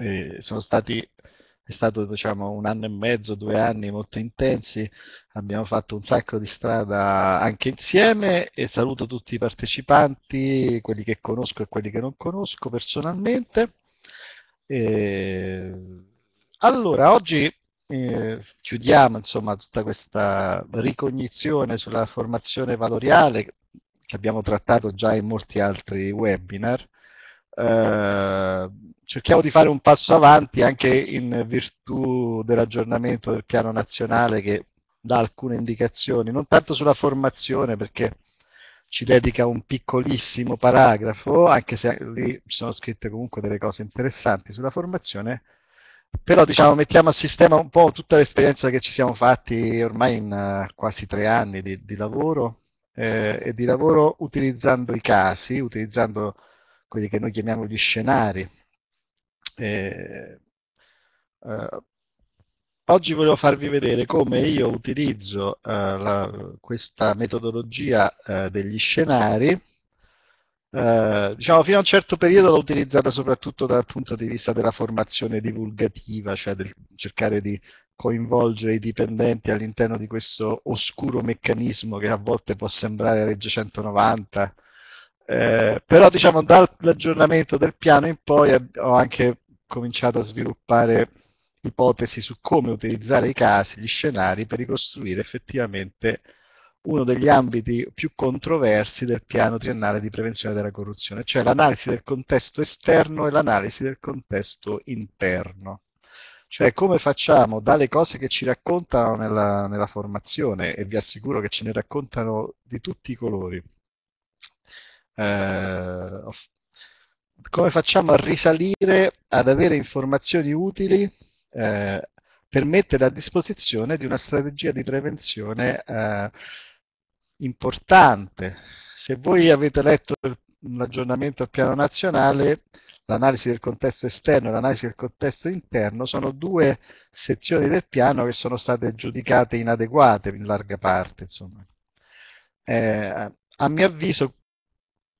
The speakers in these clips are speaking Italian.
eh, sono stati è stato diciamo, un anno e mezzo, due anni molto intensi, abbiamo fatto un sacco di strada anche insieme e saluto tutti i partecipanti, quelli che conosco e quelli che non conosco personalmente. E... Allora, oggi eh, chiudiamo insomma, tutta questa ricognizione sulla formazione valoriale che abbiamo trattato già in molti altri webinar. Eh, cerchiamo di fare un passo avanti anche in virtù dell'aggiornamento del piano nazionale che dà alcune indicazioni, non tanto sulla formazione perché ci dedica un piccolissimo paragrafo, anche se lì sono scritte comunque delle cose interessanti sulla formazione, però diciamo mettiamo a sistema un po' tutta l'esperienza che ci siamo fatti ormai in uh, quasi tre anni di, di lavoro eh, e di lavoro utilizzando i casi, utilizzando quelli che noi chiamiamo gli scenari, e, uh, oggi volevo farvi vedere come io utilizzo uh, la, questa metodologia uh, degli scenari. diciamo fino a un certo periodo l'ho utilizzata soprattutto dal punto di vista della formazione divulgativa, cioè del cercare di coinvolgere i dipendenti all'interno di questo oscuro meccanismo che a volte può sembrare legge 190, eh, però diciamo dall'aggiornamento del piano in poi ho anche cominciato a sviluppare ipotesi su come utilizzare i casi, gli scenari per ricostruire effettivamente uno degli ambiti più controversi del piano triennale di prevenzione della corruzione, cioè l'analisi del contesto esterno e l'analisi del contesto interno. Cioè come facciamo dalle cose che ci raccontano nella, nella formazione, e vi assicuro che ce ne raccontano di tutti i colori, eh, come facciamo a risalire ad avere informazioni utili eh, per mettere a disposizione di una strategia di prevenzione eh, importante. Se voi avete letto l'aggiornamento al piano nazionale, l'analisi del contesto esterno e l'analisi del contesto interno sono due sezioni del piano che sono state giudicate inadeguate in larga parte. Eh, a mio avviso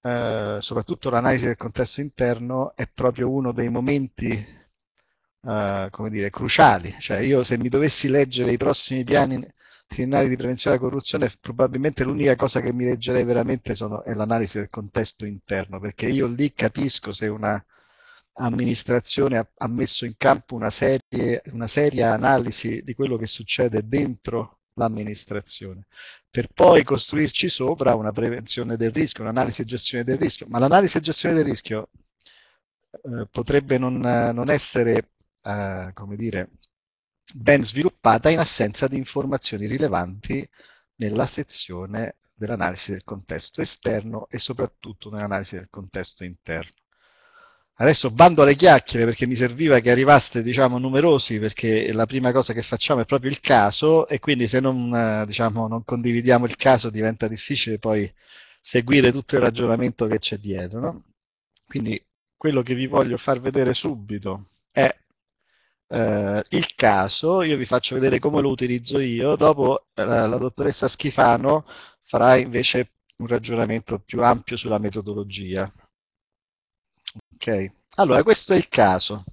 eh, soprattutto l'analisi del contesto interno è proprio uno dei momenti Uh, come dire, cruciali. Cioè io se mi dovessi leggere i prossimi piani triennali di prevenzione della corruzione, probabilmente l'unica cosa che mi leggerei veramente sono, è l'analisi del contesto interno, perché io lì capisco se una amministrazione ha, ha messo in campo una, serie, una seria analisi di quello che succede dentro l'amministrazione, per poi costruirci sopra una prevenzione del rischio, un'analisi e gestione del rischio, ma l'analisi e gestione del rischio eh, potrebbe non, non essere, eh, come dire, ben sviluppata in assenza di informazioni rilevanti nella sezione dell'analisi del contesto esterno e soprattutto nell'analisi del contesto interno. Adesso bando alle chiacchiere perché mi serviva che arrivaste diciamo, numerosi perché la prima cosa che facciamo è proprio il caso e quindi se non, eh, diciamo, non condividiamo il caso diventa difficile poi seguire tutto il ragionamento che c'è dietro. No? Quindi quello che vi voglio far vedere subito è eh, il caso, io vi faccio vedere come lo utilizzo io, dopo eh, la dottoressa Schifano farà invece un ragionamento più ampio sulla metodologia. Ok, allora questo è il caso.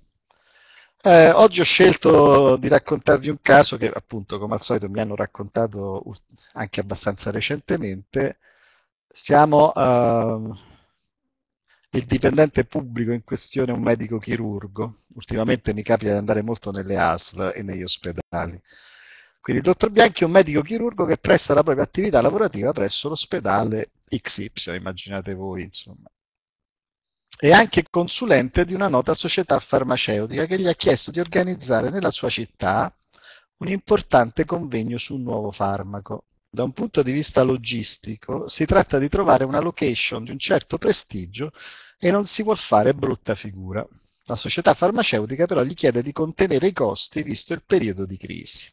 Eh, oggi ho scelto di raccontarvi un caso che appunto come al solito mi hanno raccontato anche abbastanza recentemente. Siamo eh, il dipendente pubblico in questione un medico chirurgo. Ultimamente mi capita di andare molto nelle ASL e negli ospedali. Quindi il dottor Bianchi è un medico chirurgo che presta la propria attività lavorativa presso l'ospedale XY, immaginate voi, insomma e anche consulente di una nota società farmaceutica che gli ha chiesto di organizzare nella sua città un importante convegno su un nuovo farmaco. Da un punto di vista logistico si tratta di trovare una location di un certo prestigio e non si vuol fare brutta figura. La società farmaceutica però gli chiede di contenere i costi visto il periodo di crisi.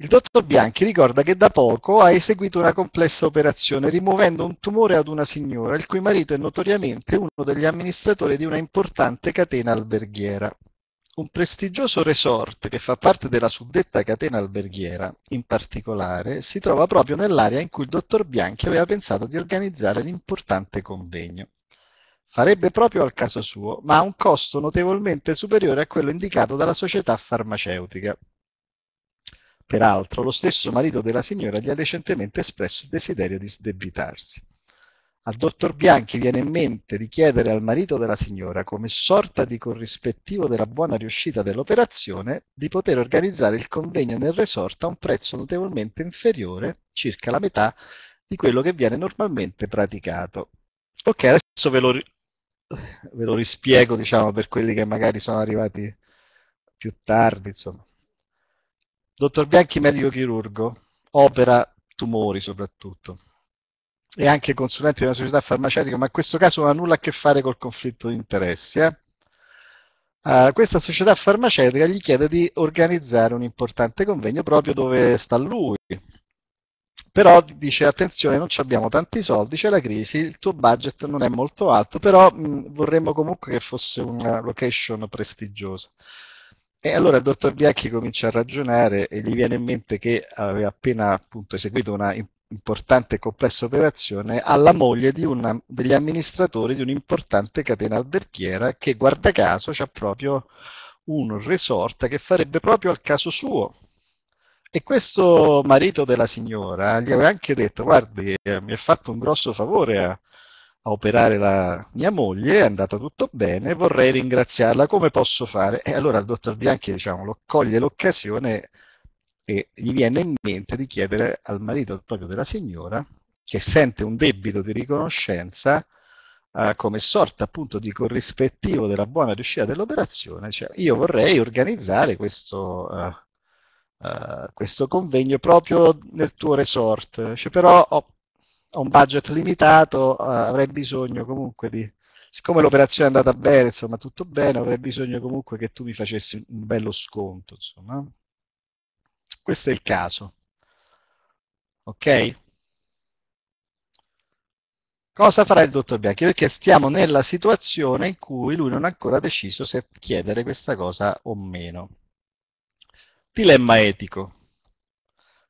Il dottor Bianchi ricorda che da poco ha eseguito una complessa operazione rimuovendo un tumore ad una signora, il cui marito è notoriamente uno degli amministratori di una importante catena alberghiera. Un prestigioso resort che fa parte della suddetta catena alberghiera, in particolare, si trova proprio nell'area in cui il dottor Bianchi aveva pensato di organizzare l'importante convegno. Farebbe proprio al caso suo, ma a un costo notevolmente superiore a quello indicato dalla società farmaceutica. Peraltro, lo stesso marito della signora gli ha recentemente espresso il desiderio di sdebitarsi. Al dottor Bianchi viene in mente di chiedere al marito della signora, come sorta di corrispettivo della buona riuscita dell'operazione, di poter organizzare il convegno nel resort a un prezzo notevolmente inferiore, circa la metà, di quello che viene normalmente praticato. Ok, adesso ve lo, ri- ve lo rispiego, diciamo, per quelli che magari sono arrivati più tardi, insomma. Dottor Bianchi, medico chirurgo, opera tumori soprattutto, e anche consulente di una società farmaceutica, ma in questo caso non ha nulla a che fare col conflitto di interessi. Eh? Uh, questa società farmaceutica gli chiede di organizzare un importante convegno proprio dove sta lui. Però dice attenzione, non abbiamo tanti soldi, c'è la crisi, il tuo budget non è molto alto, però mh, vorremmo comunque che fosse una location prestigiosa. E allora il dottor Bianchi comincia a ragionare e gli viene in mente che aveva appena appunto, eseguito una importante e complessa operazione alla moglie di una, degli amministratori di un'importante catena alberghiera che guarda caso ha proprio un resort che farebbe proprio al caso suo. E questo marito della signora gli aveva anche detto, guardi, eh, mi ha fatto un grosso favore a, a operare la mia moglie, è andata tutto bene, vorrei ringraziarla, come posso fare? E allora il dottor Bianchi diciamo, coglie l'occasione e gli viene in mente di chiedere al marito proprio della signora, che sente un debito di riconoscenza, eh, come sorta appunto di corrispettivo della buona riuscita dell'operazione, cioè io vorrei organizzare questo... Eh, Uh, questo convegno proprio nel tuo resort. Cioè, però ho ho un budget limitato, eh, avrei bisogno comunque di, siccome l'operazione è andata bene, insomma tutto bene, avrei bisogno comunque che tu mi facessi un bello sconto, insomma. Questo è il caso. Ok? Cosa farà il dottor Bianchi? Perché stiamo nella situazione in cui lui non ha ancora deciso se chiedere questa cosa o meno. Dilemma etico.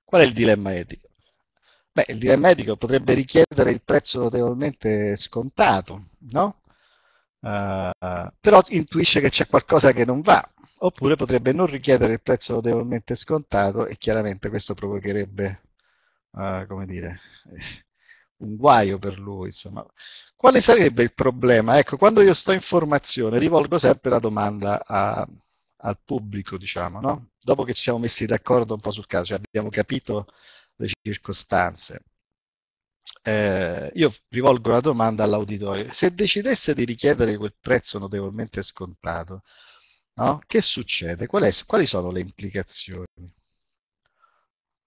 Qual è il dilemma etico? Beh, il dire medico potrebbe richiedere il prezzo notevolmente scontato, no? Uh, però intuisce che c'è qualcosa che non va, oppure potrebbe non richiedere il prezzo notevolmente scontato e chiaramente questo provocherebbe, uh, come dire, un guaio per lui. Insomma. Quale sarebbe il problema? Ecco, quando io sto in formazione rivolgo sempre la domanda a, al pubblico, diciamo, no? dopo che ci siamo messi d'accordo un po' sul caso, cioè abbiamo capito le circostanze. Eh, io rivolgo la domanda all'auditorio, se decidesse di richiedere quel prezzo notevolmente scontato, no? che succede? Qual è, quali sono le implicazioni?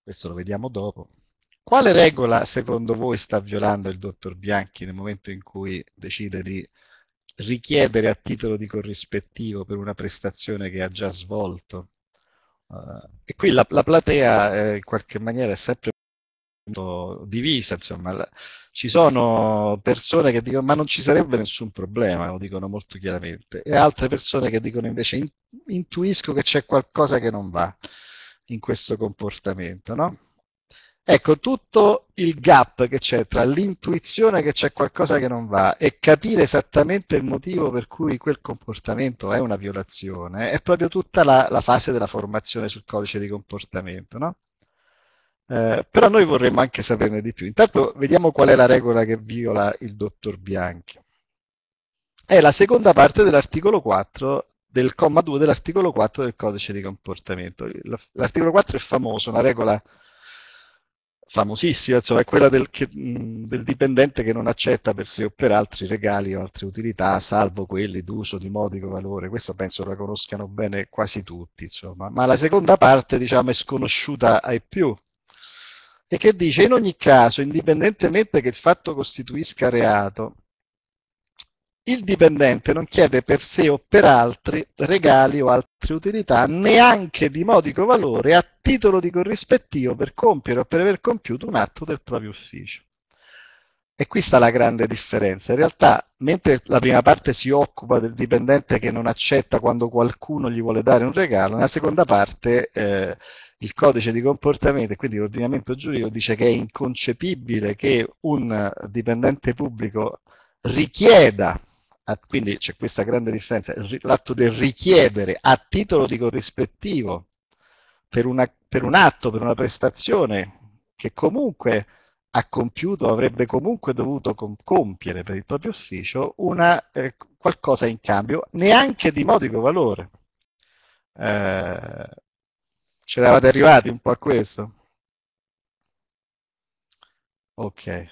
Questo lo vediamo dopo. Quale regola secondo voi sta violando il dottor Bianchi nel momento in cui decide di richiedere a titolo di corrispettivo per una prestazione che ha già svolto? Eh, e qui la, la platea eh, in qualche maniera è sempre divisa, insomma, la, ci sono persone che dicono ma non ci sarebbe nessun problema, lo dicono molto chiaramente, e altre persone che dicono invece in, intuisco che c'è qualcosa che non va in questo comportamento, no? Ecco, tutto il gap che c'è tra l'intuizione che c'è qualcosa che non va e capire esattamente il motivo per cui quel comportamento è una violazione è proprio tutta la, la fase della formazione sul codice di comportamento, no? Eh, però noi vorremmo anche saperne di più. Intanto vediamo qual è la regola che viola il dottor Bianchi. È la seconda parte dell'articolo 4 del comma 2 dell'articolo 4 del codice di comportamento. L'articolo 4 è famoso, una regola famosissima, insomma, è quella del, che, del, dipendente che non accetta per sé o per altri regali o altre utilità, salvo quelli d'uso di modico valore. Questa penso la conoscano bene quasi tutti, insomma. Ma la seconda parte, diciamo, è sconosciuta ai più. E che dice, in ogni caso, indipendentemente che il fatto costituisca reato, il dipendente non chiede per sé o per altri regali o altre utilità, neanche di modico valore, a titolo di corrispettivo per compiere o per aver compiuto un atto del proprio ufficio. E qui sta la grande differenza. In realtà, mentre la prima parte si occupa del dipendente che non accetta quando qualcuno gli vuole dare un regalo, nella seconda parte eh, il codice di comportamento e quindi l'ordinamento giuridico dice che è inconcepibile che un dipendente pubblico richieda Ah, quindi c'è questa grande differenza, l'atto del richiedere a titolo di corrispettivo per, una, per, un atto, per una prestazione che comunque ha compiuto, avrebbe comunque dovuto compiere per il proprio ufficio, una, eh, qualcosa in cambio, neanche di modico valore. Eh, ce l'avete arrivati un po' a questo? Ok.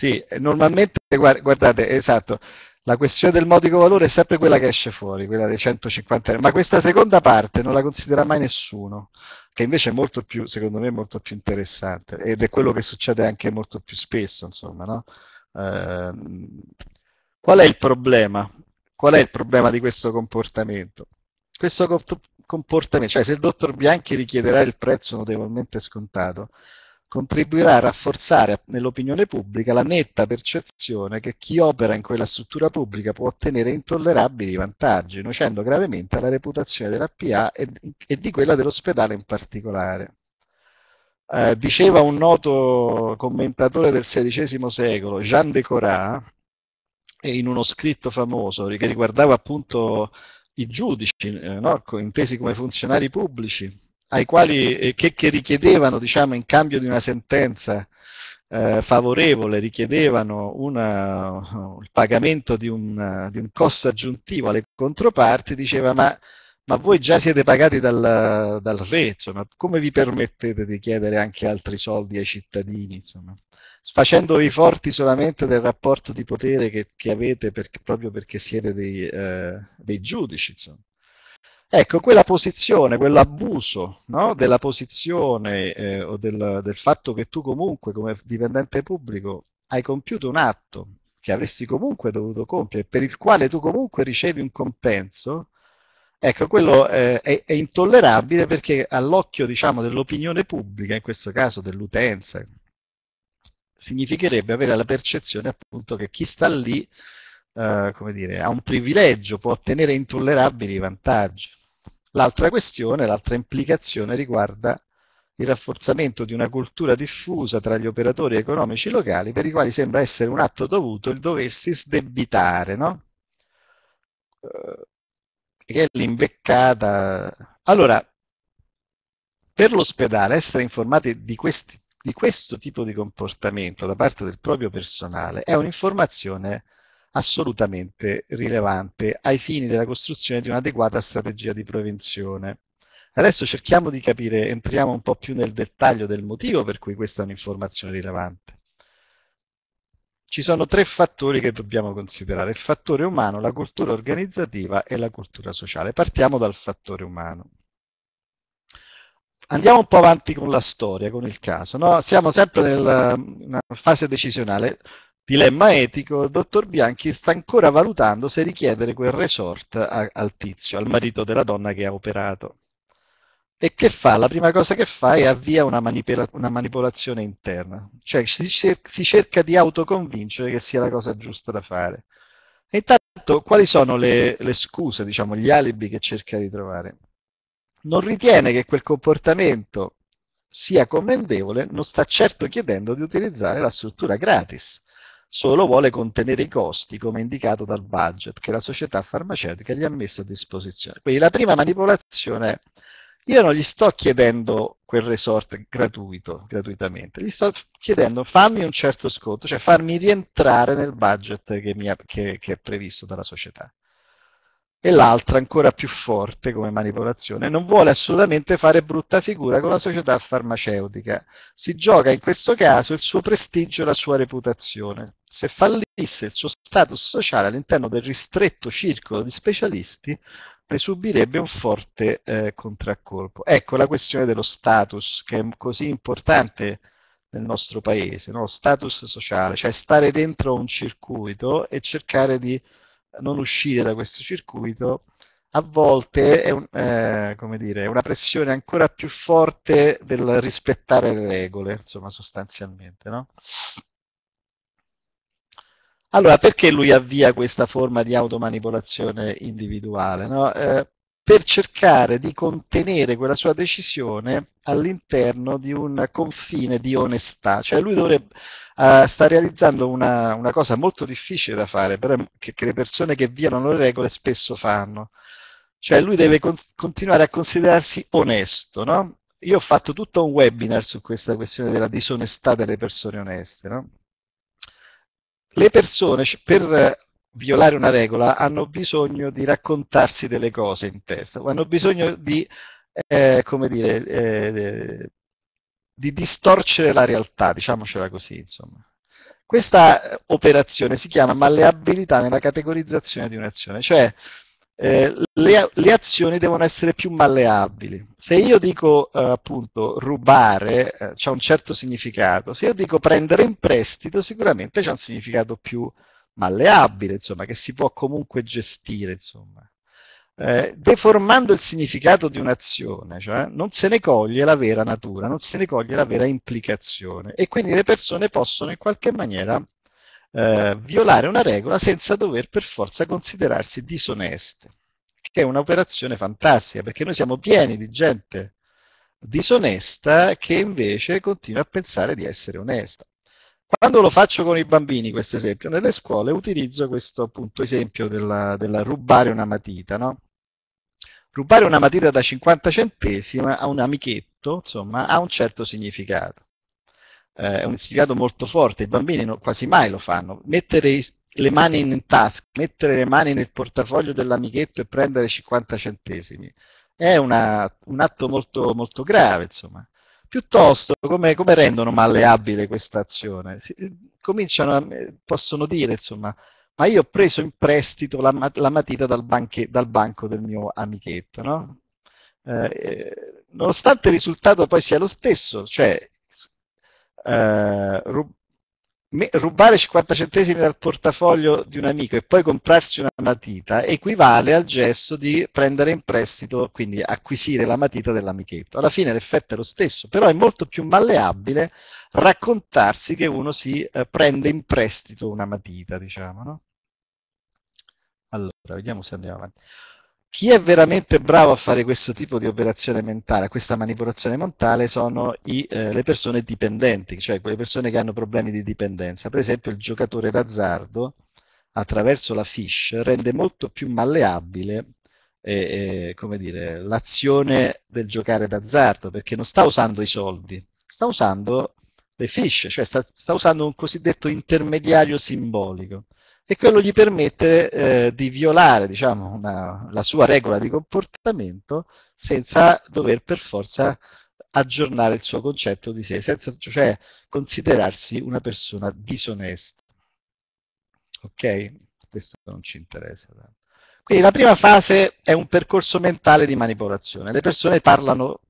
Sì, normalmente, guardate, esatto, la questione del modico valore è sempre quella che esce fuori, quella dei 150 euro, ma questa seconda parte non la considera mai nessuno, che invece è molto più, secondo me, molto più interessante ed è quello che succede anche molto più spesso, insomma, no? eh, qual è il problema? Qual è il problema di questo comportamento? Questo comportamento, cioè se il dottor Bianchi richiederà il prezzo notevolmente scontato, contribuirà a rafforzare nell'opinione pubblica la netta percezione che chi opera in quella struttura pubblica può ottenere intollerabili vantaggi, nuocendo gravemente alla reputazione della PA e, e di quella dell'ospedale in particolare. Eh, diceva un noto commentatore del XVI secolo, Jean de Corà, in uno scritto famoso che riguardava appunto i giudici, eh, no? intesi come funzionari pubblici, ai quali, eh, che, che, richiedevano diciamo, in cambio di una sentenza eh, favorevole, richiedevano una, il pagamento di un, di un, costo aggiuntivo alle controparti, diceva ma, ma voi già siete pagati dal, dal re, insomma, come vi permettete di chiedere anche altri soldi ai cittadini? Insomma? facendovi forti solamente del rapporto di potere che, che avete per, proprio perché siete dei, eh, dei giudici. Insomma. Ecco, quella posizione, quell'abuso no, della posizione eh, o del, del fatto che tu comunque come dipendente pubblico hai compiuto un atto che avresti comunque dovuto compiere, per il quale tu comunque ricevi un compenso, ecco, quello eh, è, è, intollerabile perché all'occhio diciamo, dell'opinione pubblica, in questo caso dell'utenza, significherebbe avere la percezione appunto che chi sta lì eh, come dire, ha un privilegio, può ottenere intollerabili vantaggi. L'altra questione, l'altra implicazione riguarda il rafforzamento di una cultura diffusa tra gli operatori economici locali per i quali sembra essere un atto dovuto il doversi sdebitare, no? Eh, che è l'imbeccata. Allora, per l'ospedale essere informati di, questi, di, questo tipo di comportamento da parte del proprio personale è un'informazione assolutamente rilevante ai fini della costruzione di un'adeguata strategia di prevenzione. Adesso cerchiamo di capire, entriamo un po' più nel dettaglio del motivo per cui questa è un'informazione rilevante. Ci sono tre fattori che dobbiamo considerare, il fattore umano, la cultura organizzativa e la cultura sociale. Partiamo dal fattore umano. Andiamo un po' avanti con la storia, con il caso. No? Siamo sempre nella fase decisionale dilemma etico, il dottor Bianchi sta ancora valutando se richiedere quel resort a, al tizio, al marito della donna che ha operato. E che fa? La prima cosa che fa è avvia una, manipola- una manipolazione interna, cioè si, si, cerca di autoconvincere che sia la cosa giusta da fare. E intanto quali sono le, le scuse, diciamo, gli alibi che cerca di trovare? Non ritiene che quel comportamento sia commendevole, non sta certo chiedendo di utilizzare la struttura gratis solo vuole contenere i costi come indicato dal budget che la società farmaceutica gli ha messo a disposizione. Quindi la prima manipolazione è io non gli sto chiedendo quel resort gratuito, gratuitamente, gli sto chiedendo fammi un certo sconto, cioè farmi rientrare nel budget che, ha, che, che è previsto dalla società e l'altra ancora più forte come manipolazione. Non vuole assolutamente fare brutta figura con la società farmaceutica. Si gioca in questo caso il suo prestigio e la sua reputazione. Se fallisse il suo status sociale all'interno del ristretto circolo di specialisti, ne subirebbe un forte eh, contraccolpo. Ecco la questione dello status che è così importante nel nostro paese, no? status sociale, cioè stare dentro un circuito e cercare di non uscire da questo circuito a volte è, un, eh, dire, è una pressione ancora più forte del rispettare le regole, insomma, sostanzialmente. No? Allora, perché lui avvia questa forma di automanipolazione individuale? No? Eh, per cercare di contenere quella sua decisione all'interno di un confine di onestà. Cioè lui dovrebbe, uh, sta realizzando una, una, cosa molto difficile da fare, però che, che, le persone che violano le regole spesso fanno. Cioè lui deve con- continuare a considerarsi onesto, no? Io ho fatto tutto un webinar su questa questione della disonestà delle persone oneste, no? Le persone, per violare una regola hanno bisogno di raccontarsi delle cose in testa, hanno bisogno di, eh, come dire, eh, di distorcere la realtà, diciamocela così, insomma. Questa operazione si chiama malleabilità nella categorizzazione di un'azione, cioè eh, le, le, azioni devono essere più malleabili. Se io dico eh, appunto rubare eh, c'è un certo significato, se io dico prendere in prestito sicuramente c'è un significato più malleabile, insomma, che si può comunque gestire, insomma. Eh, esatto. deformando il significato di un'azione, cioè non se ne coglie la vera natura, non se ne coglie la vera implicazione e quindi le persone possono in qualche maniera eh, violare una regola senza dover per forza considerarsi disoneste, che è un'operazione fantastica perché noi siamo pieni di gente disonesta che invece continua a pensare di essere onesta. Quando lo faccio con i bambini, questo esempio, nelle scuole utilizzo questo appunto esempio della, della rubare una matita, no? Rubare una matita da 50 centesimi a un amichetto, insomma, ha un certo significato. Eh, è un significato molto forte, i bambini non, quasi mai lo fanno. Mettere i, le mani in tasca, mettere le mani nel portafoglio dell'amichetto e prendere 50 centesimi, è una, un atto molto, molto grave, insomma. Piuttosto, come, come rendono malleabile questa azione? Si, eh, cominciano a, eh, possono dire, insomma, ma io ho preso in prestito la, la matita dal, banche, dal, banco del mio amichetto, no? eh, eh nonostante il risultato poi sia lo stesso, cioè eh, rubare 50 centesimi dal portafoglio di un amico e poi comprarsi una matita equivale al gesto di prendere in prestito, quindi acquisire la matita dell'amichetto. Alla fine l'effetto è lo stesso, però è molto più malleabile raccontarsi che uno si eh, prende in prestito una matita, diciamo, no? Allora, vediamo se andiamo avanti chi è veramente bravo a fare questo tipo di operazione mentale, questa manipolazione mentale, sono i, eh, le persone dipendenti, cioè quelle persone che hanno problemi di dipendenza. Per esempio il giocatore d'azzardo, attraverso la fish, rende molto più malleabile eh, eh, dire, l'azione del giocare d'azzardo, perché non sta usando i soldi, sta usando le fish, cioè sta, sta usando un cosiddetto intermediario simbolico e quello gli permette eh, di violare diciamo, una, la sua regola di comportamento senza dover per forza aggiornare il suo concetto di sé, senza cioè considerarsi una persona disonesta. Ok? Questo non ci interessa tanto. Quindi la prima fase è un percorso mentale di manipolazione. Le persone parlano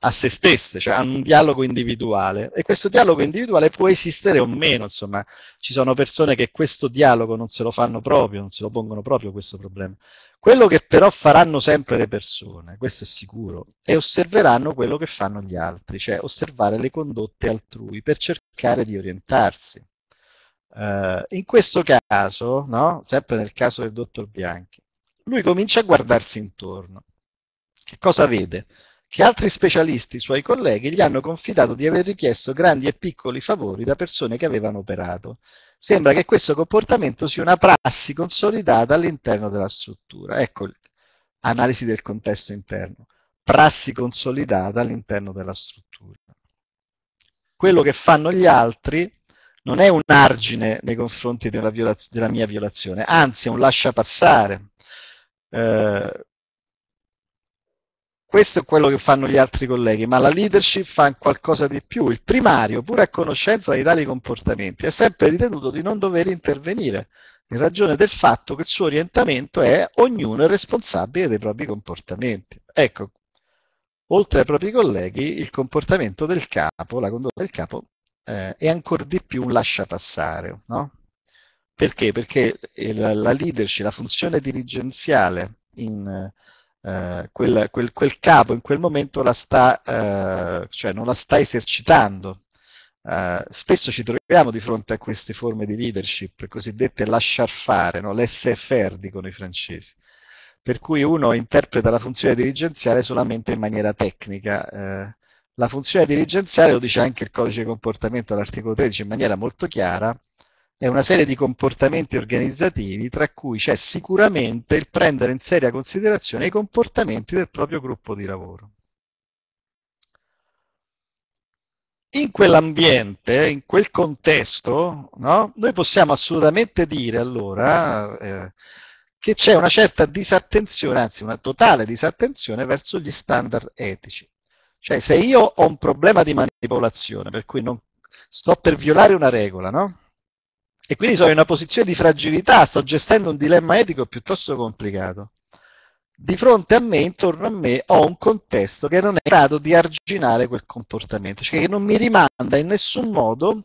a se stesse, cioè hanno un dialogo individuale e questo dialogo individuale può esistere o meno, insomma ci sono persone che questo dialogo non se lo fanno proprio, non se lo pongono proprio questo problema. Quello che però faranno sempre le persone, questo è sicuro, è osserveranno quello che fanno gli altri, cioè osservare le condotte altrui per cercare di orientarsi. Uh, in questo caso, no? sempre nel caso del dottor Bianchi, lui comincia a guardarsi intorno. Che cosa vede? che altri specialisti, suoi colleghi, gli hanno confidato di aver richiesto grandi e piccoli favori da persone che avevano operato. Sembra che questo comportamento sia una prassi consolidata all'interno della struttura. Ecco, l'analisi del contesto interno. Prassi consolidata all'interno della struttura. Quello che fanno gli altri non è un argine nei confronti della, della mia violazione, anzi è un lascia passare. Eh, questo è quello che fanno gli altri colleghi, ma la leadership fa qualcosa di più. Il primario, pur a conoscenza di tali comportamenti, è sempre ritenuto di non dover intervenire, in ragione del fatto che il suo orientamento è ognuno è responsabile dei propri comportamenti. Ecco, oltre ai propri colleghi, il comportamento del capo, la condotta del capo, eh, è ancora di più un lascia passare. No? Perché? Perché la, la leadership, la funzione dirigenziale in eh, quel, quel, quel, capo in quel momento la sta, eh, cioè non la sta esercitando. Eh, spesso ci troviamo di fronte a queste forme di leadership cosiddette lasciar fare, no? laissez faire dicono i francesi, per cui uno interpreta la funzione dirigenziale solamente in maniera tecnica. Eh, la funzione dirigenziale, lo dice anche il codice di comportamento all'articolo 13 in maniera molto chiara, è una serie di comportamenti organizzativi tra cui c'è sicuramente il prendere in seria considerazione i comportamenti del proprio gruppo di lavoro. In quell'ambiente, in quel contesto, no, noi possiamo assolutamente dire allora eh, che c'è una certa disattenzione, anzi una totale disattenzione verso gli standard etici. Cioè se io ho un problema di manipolazione, per cui non, sto per violare una regola, no? E quindi sono in una posizione di fragilità, sto gestendo un dilemma etico piuttosto complicato. Di fronte a me, intorno a me, ho un contesto che non è in grado di arginare quel comportamento, cioè che non mi rimanda in nessun modo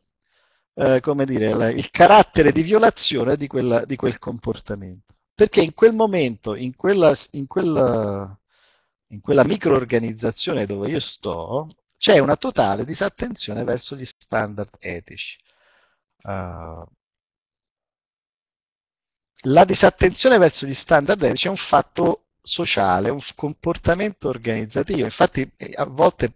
eh, come dire, il carattere di violazione di, quella, di quel comportamento. Perché in quel momento, in quella, in quella, in quella microorganizzazione dove io sto, c'è una totale disattenzione verso gli standard etici. Uh, la disattenzione verso gli standard etici è un fatto sociale, è un comportamento organizzativo. Infatti eh, a volte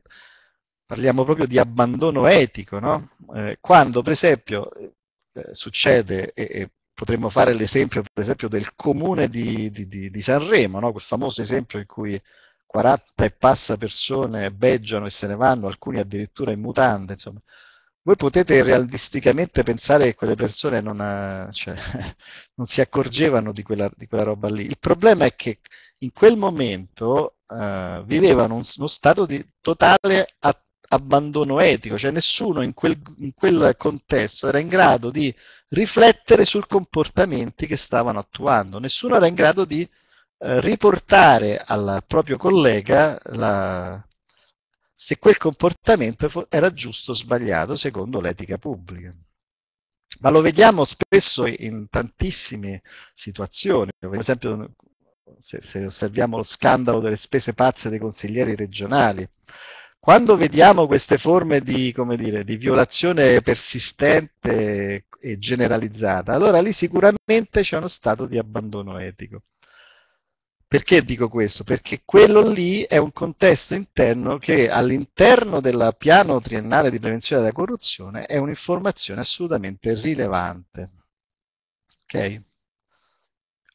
parliamo proprio di abbandono etico, no? eh, quando per esempio eh, eh, succede, e, e, potremmo fare l'esempio per esempio del comune di, di, di, di Sanremo, no? quel famoso esempio in cui 40 e passa persone beggiano e se ne vanno, alcuni addirittura in mutande, insomma voi potete realisticamente pensare che quelle persone non, ha, eh, cioè, non si accorgevano di quella, di quella, roba lì. Il problema è che in quel momento uh, vivevano un, uno stato di totale attività abbandono etico, cioè nessuno in quel, in quel, contesto era in grado di riflettere sul comportamenti che stavano attuando, nessuno era in grado di eh, riportare al proprio collega la, se quel comportamento era giusto o sbagliato secondo l'etica pubblica. Ma lo vediamo spesso in tantissime situazioni, per esempio se, se osserviamo lo scandalo delle spese pazze dei consiglieri regionali, quando vediamo queste forme di, dire, di, violazione persistente e generalizzata, allora lì sicuramente c'è uno stato di abbandono etico. Perché dico questo? Perché quello lì è un contesto interno che all'interno del piano triennale di prevenzione della corruzione è un'informazione assolutamente rilevante. Okay.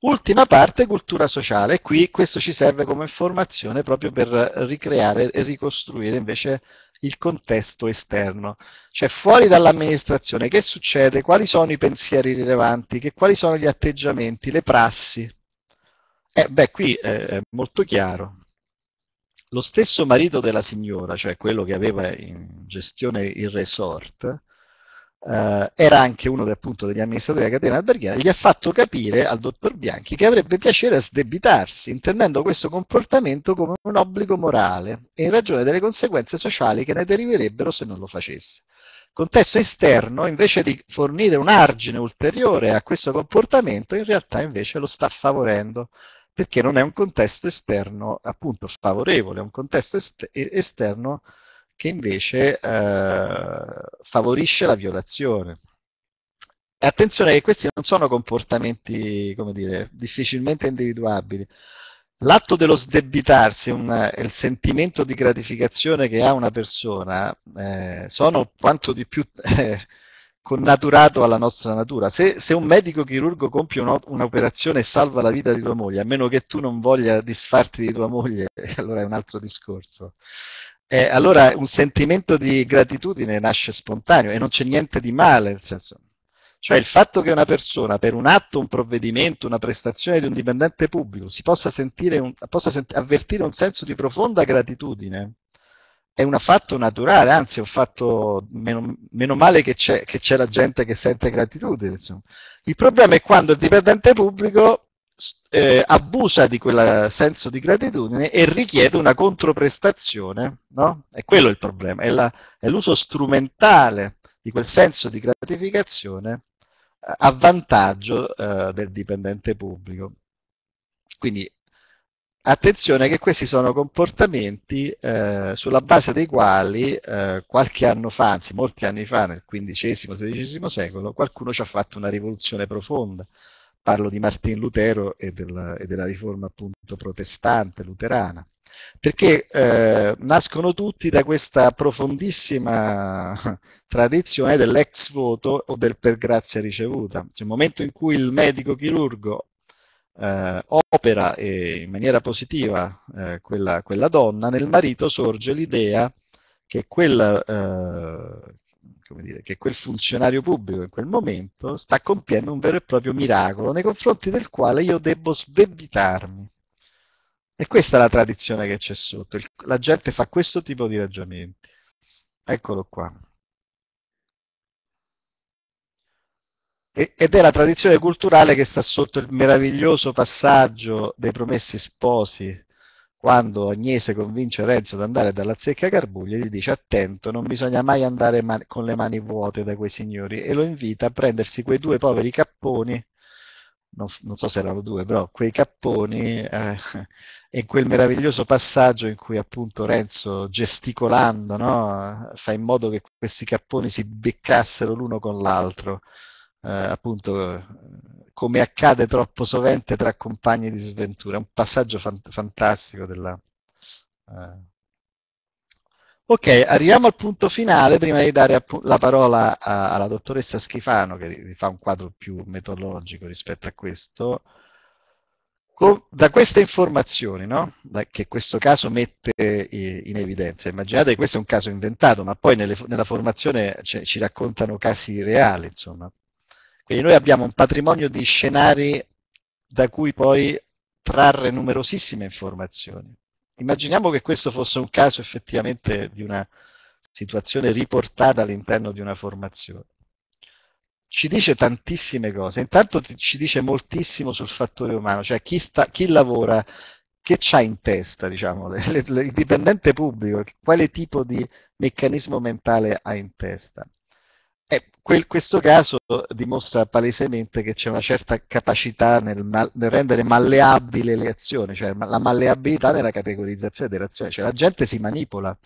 Ultima parte, cultura sociale. Qui questo ci serve come informazione proprio per ricreare e ricostruire invece il contesto esterno, cioè fuori dall'amministrazione, che succede, quali sono i pensieri rilevanti, che, quali sono gli atteggiamenti, le prassi, eh, beh, qui è molto chiaro. Lo stesso marito della signora, cioè quello che aveva in gestione il resort, eh, era anche uno appunto, degli amministratori della catena alberghiera, gli ha fatto capire al dottor Bianchi che avrebbe piacere a sdebitarsi, intendendo questo comportamento come un obbligo morale e in ragione delle conseguenze sociali che ne deriverebbero se non lo facesse contesto esterno invece di fornire un argine ulteriore a questo comportamento in realtà invece lo sta favorendo perché non è un contesto esterno appunto favorevole, è un contesto esterno che invece eh, favorisce la violazione. E attenzione che questi non sono comportamenti, come dire, difficilmente individuabili. L'atto dello sdebitarsi, un, il sentimento di gratificazione che ha una persona, eh, sono quanto di più eh, connaturato alla nostra natura. Se, se un medico chirurgo compie un'operazione e salva la vita di tua moglie, a meno che tu non voglia disfarti di tua moglie, allora è un altro discorso. Eh, allora un sentimento di gratitudine nasce spontaneo e non c'è niente di male, nel senso, cioè il fatto che una persona per un atto, un provvedimento, una prestazione di un dipendente pubblico si possa, sentire un, possa sent avvertire un senso di profonda gratitudine, è un fatto naturale, anzi è un fatto meno, meno male che c'è, che c'è la gente che sente gratitudine. Insomma. Il problema è quando il dipendente pubblico eh, abusa di quel senso di gratitudine e richiede una controprestazione, no? È quello il problema, è, la, è l'uso strumentale di quel senso di gratificazione a vantaggio eh, del dipendente pubblico. Quindi Attenzione che questi sono comportamenti eh, sulla base dei quali eh, qualche anno fa, anzi molti anni fa, nel XV-XVI secolo, qualcuno ci ha fatto una rivoluzione profonda. Parlo di Martin Lutero e della, e della riforma appunto protestante, luterana, perché eh, nascono tutti da questa profondissima tradizione dell'ex voto o del per grazia ricevuta. Cioè, il momento in cui il medico chirurgo eh, opera eh, in maniera positiva eh, quella, quella, donna, nel marito sorge l'idea che, eh, che quel, funzionario pubblico in quel momento sta compiendo un vero e proprio miracolo nei confronti del quale io devo sdebitarmi. E questa è la tradizione che c'è sotto, la gente fa questo tipo di ragionamenti. Eccolo qua. ed è la tradizione culturale che sta sotto il meraviglioso passaggio dei promessi sposi quando Agnese convince Renzo ad andare dalla zecca Garbuglia, gli dice attento, non bisogna mai andare man- con le mani vuote da quei signori e lo invita a prendersi quei due poveri capponi, non, non so se erano due, però quei capponi eh, e quel meraviglioso passaggio in cui appunto Renzo gesticolando no, fa in modo che questi capponi si beccassero l'uno con l'altro eh, appunto come accade troppo sovente tra compagni di sventura, un passaggio fant fantastico della... Eh. Ok, arriviamo al punto finale prima di dare la parola a, alla dottoressa Schifano che vi fa un quadro più metodologico rispetto a questo. da queste informazioni no? da che questo caso mette in evidenza, immaginate che questo è un caso inventato, ma poi nella formazione cioè, ci raccontano casi reali, insomma. Quindi noi abbiamo un patrimonio di scenari da cui poi trarre numerosissime informazioni. Immaginiamo che questo fosse un caso effettivamente di una situazione riportata all'interno di una formazione. Ci dice tantissime cose, intanto ci dice moltissimo sul fattore umano, cioè chi, sta, chi lavora, che c'ha in testa diciamo, le, le, il dipendente pubblico, quale tipo di meccanismo mentale ha in testa. Quel, questo caso dimostra palesemente che c'è una certa capacità nel, nel, rendere malleabile le azioni, cioè la malleabilità nella categorizzazione delle azioni, cioè la gente si manipola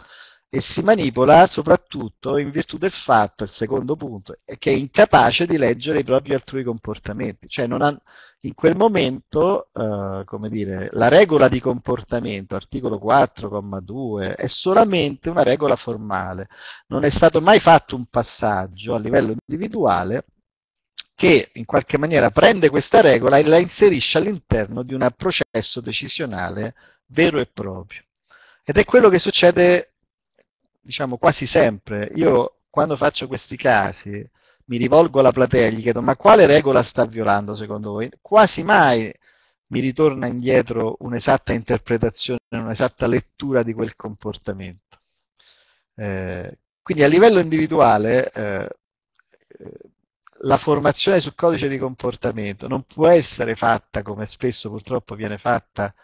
e si manipola soprattutto in virtù del fatto, il secondo punto, che è incapace di leggere i propri altrui comportamenti, cioè ha, in quel momento, eh, come dire, la regola di comportamento, articolo 4,2, è solamente una regola formale, non è stato mai fatto un passaggio a livello individuale che in qualche maniera prende questa regola e la inserisce all'interno di un processo decisionale vero e proprio. Ed è quello che succede diciamo quasi sempre, io quando faccio questi casi mi rivolgo alla platea e gli chiedo ma quale regola sta violando secondo voi? Quasi mai mi ritorna indietro un'esatta interpretazione, un'esatta lettura di quel comportamento. Eh, quindi a livello individuale eh, eh la formazione sul codice di comportamento non può essere fatta come spesso purtroppo viene fatta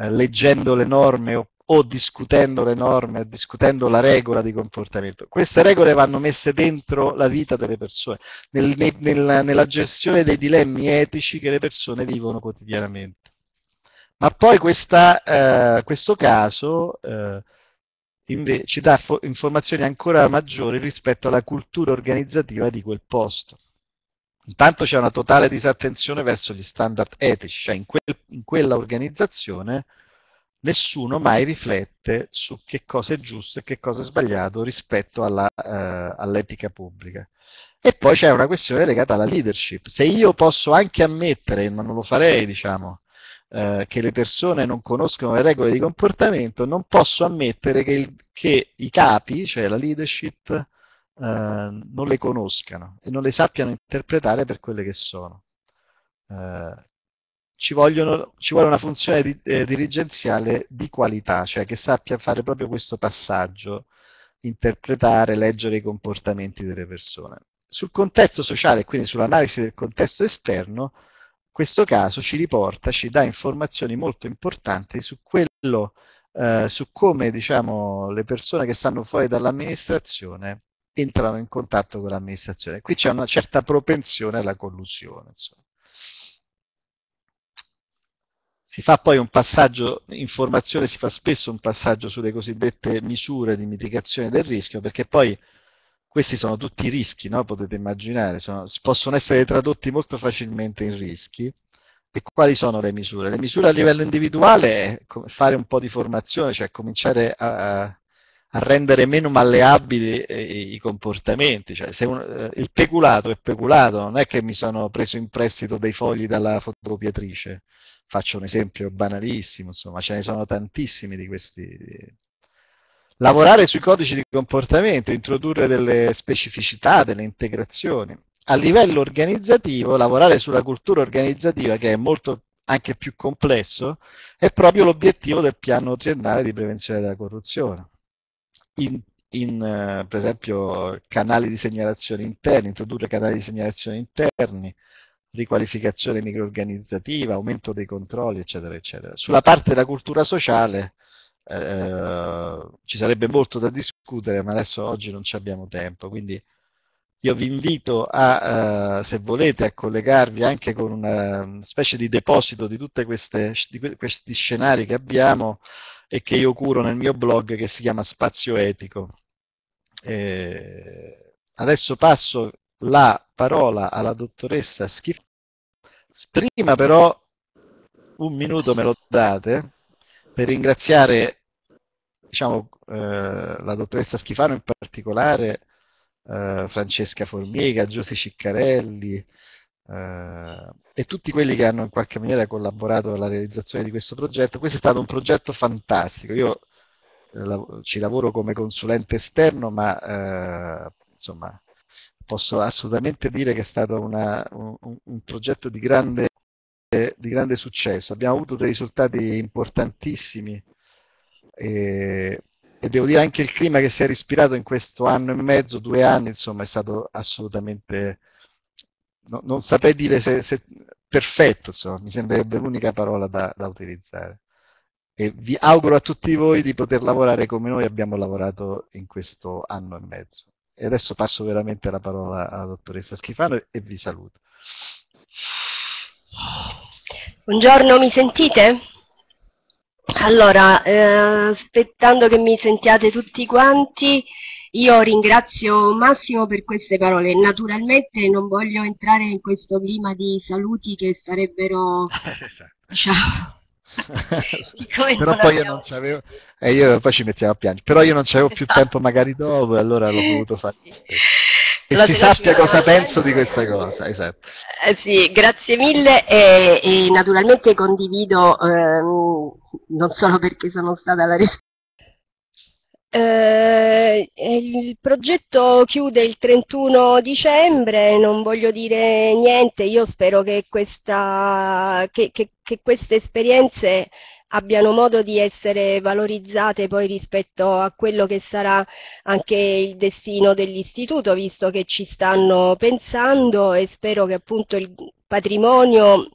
eh, leggendo le norme o o discutendo le norme, discutendo la regola di comportamento. Queste regole vanno messe dentro la vita delle persone, nel, nel, nella gestione dei dilemmi etici che le persone vivono quotidianamente. Ma poi questa, eh, questo caso eh, invece, ci dà informazioni ancora maggiori rispetto alla cultura organizzativa di quel posto. Intanto c'è una totale disattenzione verso gli standard etici, cioè in, quel, in quella organizzazione nessuno mai riflette su che cosa è giusto e che cosa è sbagliato rispetto eh, all'etica eh, all pubblica. E poi c'è una questione legata alla leadership. Se io posso anche ammettere, ma non lo farei, diciamo, eh, che le persone non conoscono le regole di comportamento, non posso ammettere che, il, che i capi, cioè la leadership, eh, non le conoscano e non le sappiano interpretare per quelle che sono. Eh, ci, vogliono, ci vuole una funzione di, eh, dirigenziale di qualità, cioè che sappia fare proprio questo passaggio, interpretare, leggere i comportamenti delle persone. Sul contesto sociale, quindi sull'analisi del contesto esterno, questo caso ci riporta, ci dà informazioni molto importanti su quello eh, su come diciamo, le persone che stanno fuori dall'amministrazione entrano in contatto con l'amministrazione. Qui c'è una certa propensione alla collusione. Insomma. Si fa poi un passaggio, in formazione si fa spesso un passaggio sulle cosiddette misure di mitigazione del rischio, perché poi questi sono tutti rischi, no? potete immaginare, sono, possono essere tradotti molto facilmente in rischi. E quali sono le misure? Le misure a livello individuale è fare un po' di formazione, cioè cominciare a, a rendere meno malleabili eh, i comportamenti. Cioè se un, eh, il peculato è peculato, non è che mi sono preso in prestito dei fogli dalla fotopietrice. Faccio un esempio banalissimo, insomma, ce ne sono tantissimi di questi. Lavorare sui codici di comportamento, introdurre delle specificità, delle integrazioni. A livello organizzativo, lavorare sulla cultura organizzativa, che è molto anche più complesso, è proprio l'obiettivo del piano triennale di prevenzione della corruzione. In, in, eh, per esempio canali di segnalazione interni, introdurre canali di segnalazione interni, riqualificazione microorganizzativa, aumento dei controlli, eccetera, eccetera. Sulla certo. parte della cultura sociale eh, eh, ci sarebbe molto da discutere, ma adesso oggi non ci abbiamo tempo, quindi io vi invito a, eh, se volete, a collegarvi anche con una specie di deposito di tutti questi scenari che abbiamo e che io curo nel mio blog che si chiama Spazio Etico. Eh, adesso passo la parola alla dottoressa Schifo. Prima però un minuto me lo date per ringraziare diciamo, eh, la dottoressa Schifano in particolare, eh, Francesca Formiga, Giuse Ciccarelli eh, e tutti quelli che hanno in qualche maniera collaborato alla realizzazione di questo progetto. Questo è stato un progetto fantastico. Io eh, la, ci lavoro come consulente esterno, ma eh, insomma posso assolutamente dire che è stato una, un, un, progetto di grande, di grande, successo. Abbiamo avuto dei risultati importantissimi e, e, devo dire anche il clima che si è respirato in questo anno e mezzo, due anni, insomma, è stato assolutamente, no, non saprei dire se, se perfetto, insomma, mi sembrerebbe l'unica parola da, da utilizzare. E vi auguro a tutti voi di poter lavorare come noi abbiamo lavorato in questo anno e mezzo. E adesso passo veramente la parola alla dottoressa Schifano e vi saluto. Buongiorno, mi sentite? Allora, eh, aspettando che mi sentiate tutti quanti, io ringrazio Massimo per queste parole. Naturalmente non voglio entrare in questo clima di saluti che sarebbero... Esatto. diciamo, però poi io non c'avevo e eh, io poi ci mettiamo a piangere però io non c'avevo più esatto. tempo magari dopo e allora l'ho voluto fare che si sappia cosa penso di questa cosa esatto. eh, sì, grazie mille e, e naturalmente condivido ehm, non solo perché sono stata la, risposta eh, il progetto chiude il 31 dicembre, non voglio dire niente, io spero che, questa, che, che, che queste esperienze abbiano modo di essere valorizzate poi rispetto a quello che sarà anche il destino dell'istituto, visto che ci stanno pensando e spero che appunto il patrimonio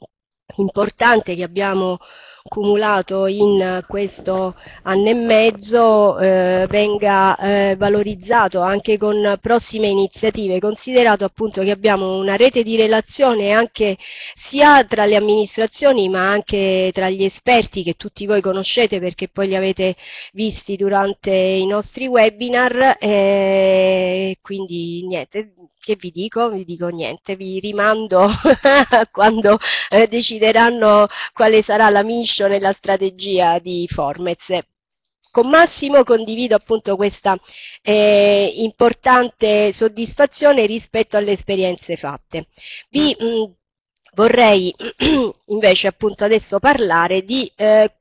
importante che abbiamo accumulato in questo anno e mezzo eh, venga eh, valorizzato anche con prossime iniziative, considerato appunto che abbiamo una rete di relazione anche sia tra le amministrazioni ma anche tra gli esperti che tutti voi conoscete perché poi li avete visti durante i nostri webinar eh, quindi niente, che vi dico? Vi dico niente, vi rimando quando eh, decideranno quale sarà la mission approccio nella strategia di Formez. Con Massimo condivido appunto questa eh, importante soddisfazione rispetto alle esperienze fatte. Vi mh, mm, vorrei invece appunto adesso parlare di eh,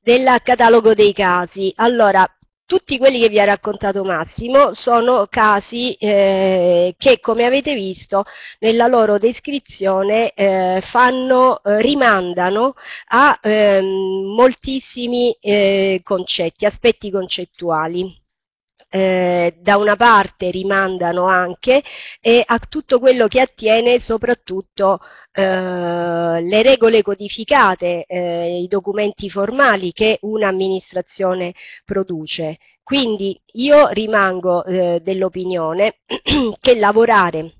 del catalogo dei casi. Allora, tutti quelli che vi ha raccontato Massimo sono casi eh, che come avete visto nella loro descrizione eh, fanno, eh, rimandano a ehm, moltissimi eh, concetti, aspetti concettuali eh, da una parte rimandano anche eh, a tutto quello che attiene soprattutto eh, le regole codificate, eh, i documenti formali che un'amministrazione produce. Quindi io rimango eh, dell'opinione che lavorare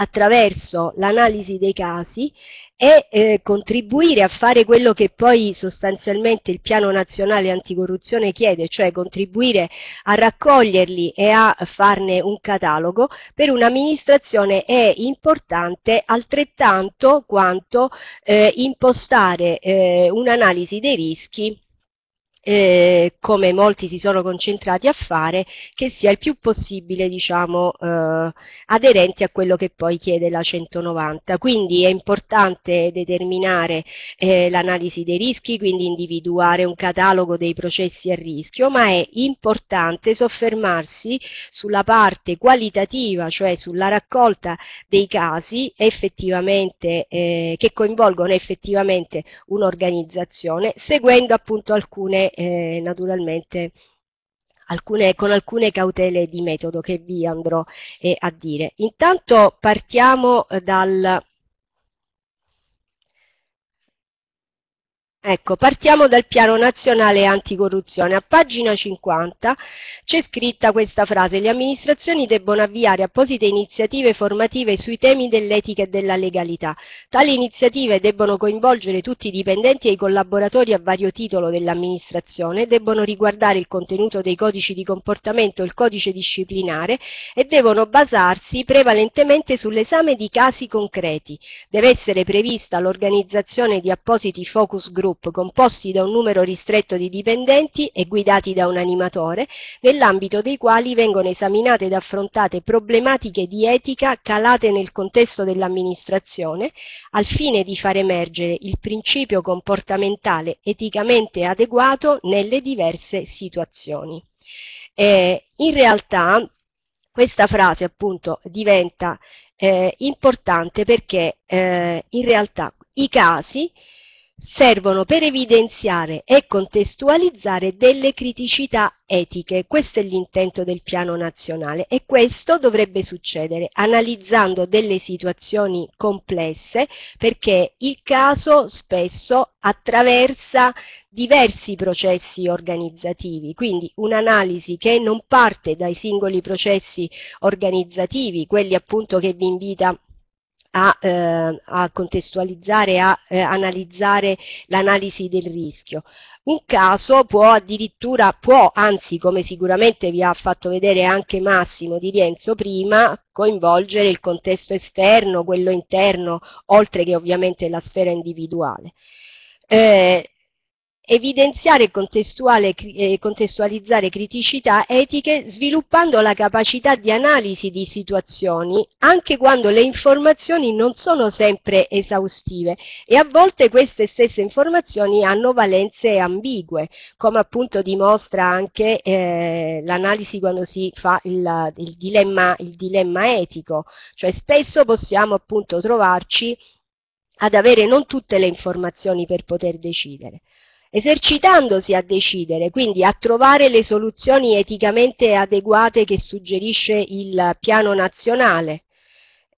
attraverso l'analisi dei casi e eh, contribuire a fare quello che poi sostanzialmente il piano nazionale anticorruzione chiede, cioè contribuire a raccoglierli e a farne un catalogo, per un'amministrazione è importante altrettanto quanto eh, impostare eh, un'analisi dei rischi eh, come molti si sono concentrati a fare, che sia il più possibile diciamo, eh, aderenti a quello che poi chiede la 190. Quindi è importante determinare eh, l'analisi dei rischi, quindi individuare un catalogo dei processi a rischio, ma è importante soffermarsi sulla parte qualitativa, cioè sulla raccolta dei casi effettivamente, eh, che coinvolgono effettivamente un'organizzazione, seguendo appunto alcune eh, naturalmente alcune, con alcune cautele di metodo che vi andrò eh, a dire. Intanto partiamo eh, dal Ecco, partiamo dal piano nazionale anticorruzione. A pagina 50 c'è scritta questa frase, le amministrazioni debbono avviare apposite iniziative formative sui temi dell'etica e della legalità. Tali iniziative debbono coinvolgere tutti i dipendenti e i collaboratori a vario titolo dell'amministrazione, debbono riguardare il contenuto dei codici di comportamento e il codice disciplinare e devono basarsi prevalentemente sull'esame di casi concreti. Deve essere prevista l'organizzazione di appositi focus group group composti da un numero ristretto di dipendenti e guidati da un animatore, nell'ambito dei quali vengono esaminate ed affrontate problematiche di etica calate nel contesto dell'amministrazione, al fine di far emergere il principio comportamentale eticamente adeguato nelle diverse situazioni. Eh, in realtà questa frase appunto diventa eh, importante perché eh, in realtà i casi servono per evidenziare e contestualizzare delle criticità etiche. Questo è l'intento del piano nazionale e questo dovrebbe succedere analizzando delle situazioni complesse perché il caso spesso attraversa diversi processi organizzativi, quindi un'analisi che non parte dai singoli processi organizzativi, quelli appunto che vi invita a a, eh, a contestualizzare, a eh, analizzare l'analisi del rischio. Un caso può addirittura, può, anzi come sicuramente vi ha fatto vedere anche Massimo di Rienzo prima, coinvolgere il contesto esterno, quello interno, oltre che ovviamente la sfera individuale. Eh, evidenziare contestuale, e eh, contestualizzare criticità etiche sviluppando la capacità di analisi di situazioni anche quando le informazioni non sono sempre esaustive e a volte queste stesse informazioni hanno valenze ambigue, come appunto dimostra anche eh, l'analisi quando si fa il, il, dilemma, il dilemma etico, cioè spesso possiamo appunto trovarci ad avere non tutte le informazioni per poter decidere esercitandosi a decidere, quindi a trovare le soluzioni eticamente adeguate che suggerisce il piano nazionale,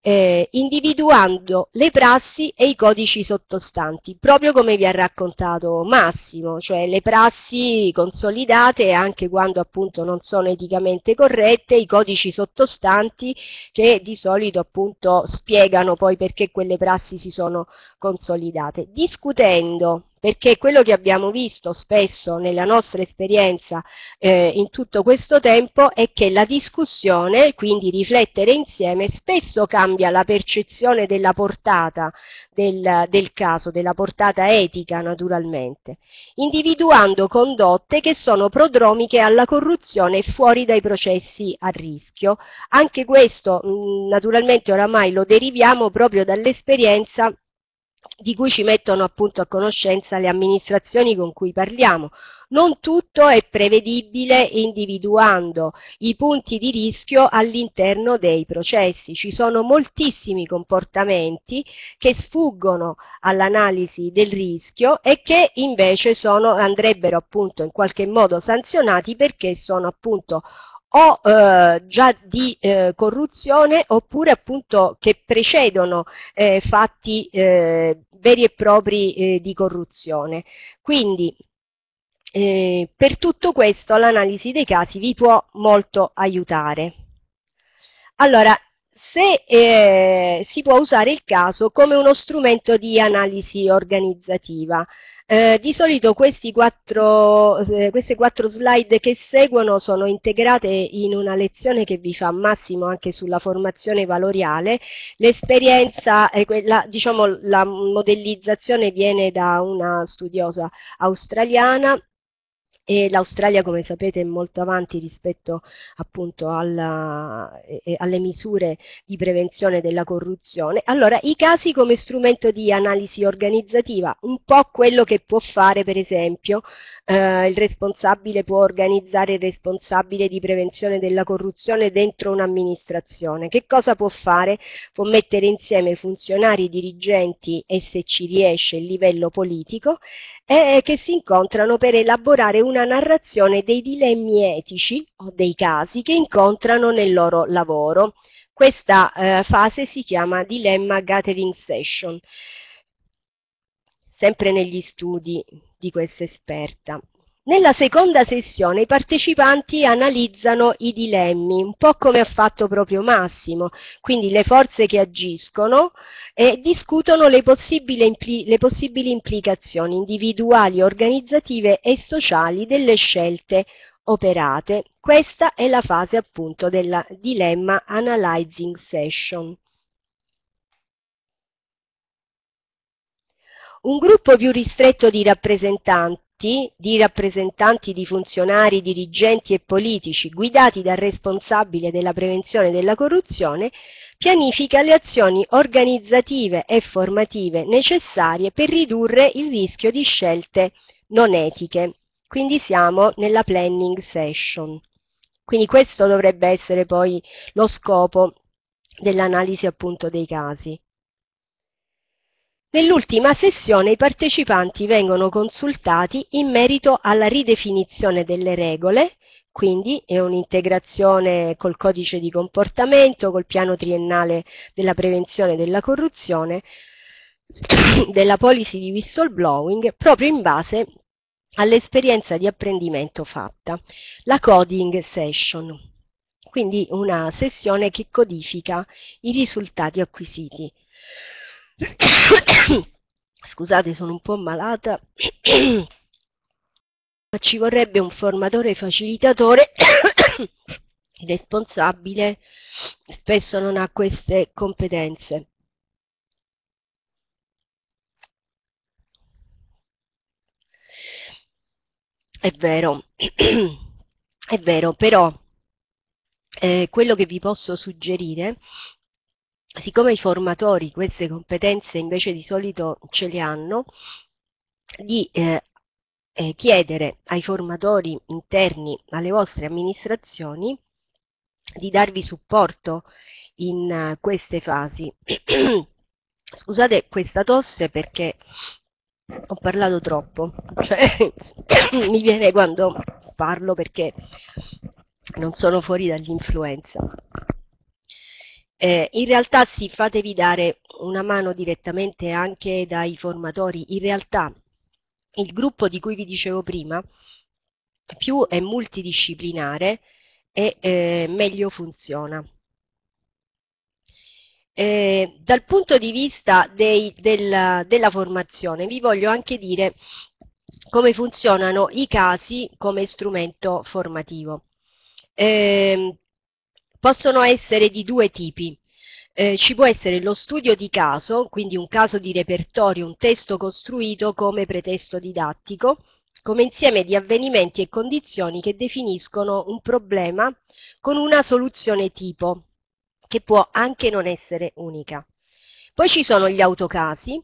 eh, individuando le prassi e i codici sottostanti, proprio come vi ha raccontato Massimo, cioè le prassi consolidate anche quando appunto non sono eticamente corrette, i codici sottostanti che di solito appunto spiegano poi perché quelle prassi si sono consolidate, discutendo perché quello che abbiamo visto spesso nella nostra esperienza eh, in tutto questo tempo è che la discussione, quindi riflettere insieme, spesso cambia la percezione della portata del, del caso, della portata etica naturalmente, individuando condotte che sono prodromiche alla corruzione fuori dai processi a rischio. Anche questo mh, mm, naturalmente oramai lo deriviamo proprio dall'esperienza di cui ci mettono appunto a conoscenza le amministrazioni con cui parliamo. Non tutto è prevedibile individuando i punti di rischio all'interno dei processi. Ci sono moltissimi comportamenti che sfuggono all'analisi del rischio e che invece sono, andrebbero appunto in qualche modo sanzionati perché sono appunto o eh, già di eh, corruzione oppure appunto che precedono eh, fatti eh, veri e propri eh, di corruzione. Quindi eh, per tutto questo l'analisi dei casi vi può molto aiutare. Allora, se eh, si può usare il caso come uno strumento di analisi organizzativa. Eh, di solito quattro, eh, queste quattro slide che seguono sono integrate in una lezione che vi fa Massimo anche sulla formazione valoriale. L'esperienza, la, diciamo, la modellizzazione viene da una studiosa australiana e l'Australia come sapete è molto avanti rispetto appunto alla, eh, alle misure di prevenzione della corruzione. Allora i casi come strumento di analisi organizzativa, un po' quello che può fare per esempio eh, il responsabile può organizzare il responsabile di prevenzione della corruzione dentro un'amministrazione. Che cosa può fare? Può mettere insieme funzionari, dirigenti e se ci riesce il livello politico eh, che si incontrano per elaborare una una narrazione dei dilemmi etici o dei casi che incontrano nel loro lavoro. Questa eh, fase si chiama Dilemma Gathering Session, sempre negli studi di questa esperta. Nella seconda sessione i partecipanti analizzano i dilemmi, un po' come ha fatto proprio Massimo, quindi le forze che agiscono e discutono le possibili, le possibili implicazioni individuali, organizzative e sociali delle scelte operate. Questa è la fase appunto della dilemma analyzing session. Un gruppo più ristretto di rappresentanti eletti di rappresentanti di funzionari, dirigenti e politici guidati dal responsabile della prevenzione della corruzione, pianifica le azioni organizzative e formative necessarie per ridurre il rischio di scelte non etiche. Quindi siamo nella planning session. Quindi questo dovrebbe essere poi lo scopo dell'analisi appunto dei casi. Nell'ultima sessione i partecipanti vengono consultati in merito alla ridefinizione delle regole, quindi è un'integrazione col codice di comportamento, col piano triennale della prevenzione della corruzione, della policy di whistleblowing, proprio in base all'esperienza di apprendimento fatta, la coding session, quindi una sessione che codifica i risultati acquisiti. Scusate, sono un po' malata. Ma ci vorrebbe un formatore facilitatore responsabile, spesso non ha queste competenze. È vero, è vero, però eh, quello che vi posso suggerire siccome i formatori queste competenze invece di solito ce le hanno, di eh, eh, chiedere ai formatori interni alle vostre amministrazioni di darvi supporto in uh, queste fasi. Scusate questa tosse perché ho parlato troppo, cioè, mi viene quando parlo perché non sono fuori dall'influenza. Eh, in realtà sì, fatevi dare una mano direttamente anche dai formatori. In realtà il gruppo di cui vi dicevo prima più è multidisciplinare e eh, meglio funziona. Eh, dal punto di vista dei, della, della formazione vi voglio anche dire come funzionano i casi come strumento formativo. Eh, possono essere di due tipi. Eh, ci può essere lo studio di caso, quindi un caso di repertorio, un testo costruito come pretesto didattico, come insieme di avvenimenti e condizioni che definiscono un problema con una soluzione tipo, che può anche non essere unica. Poi ci sono gli autocasi,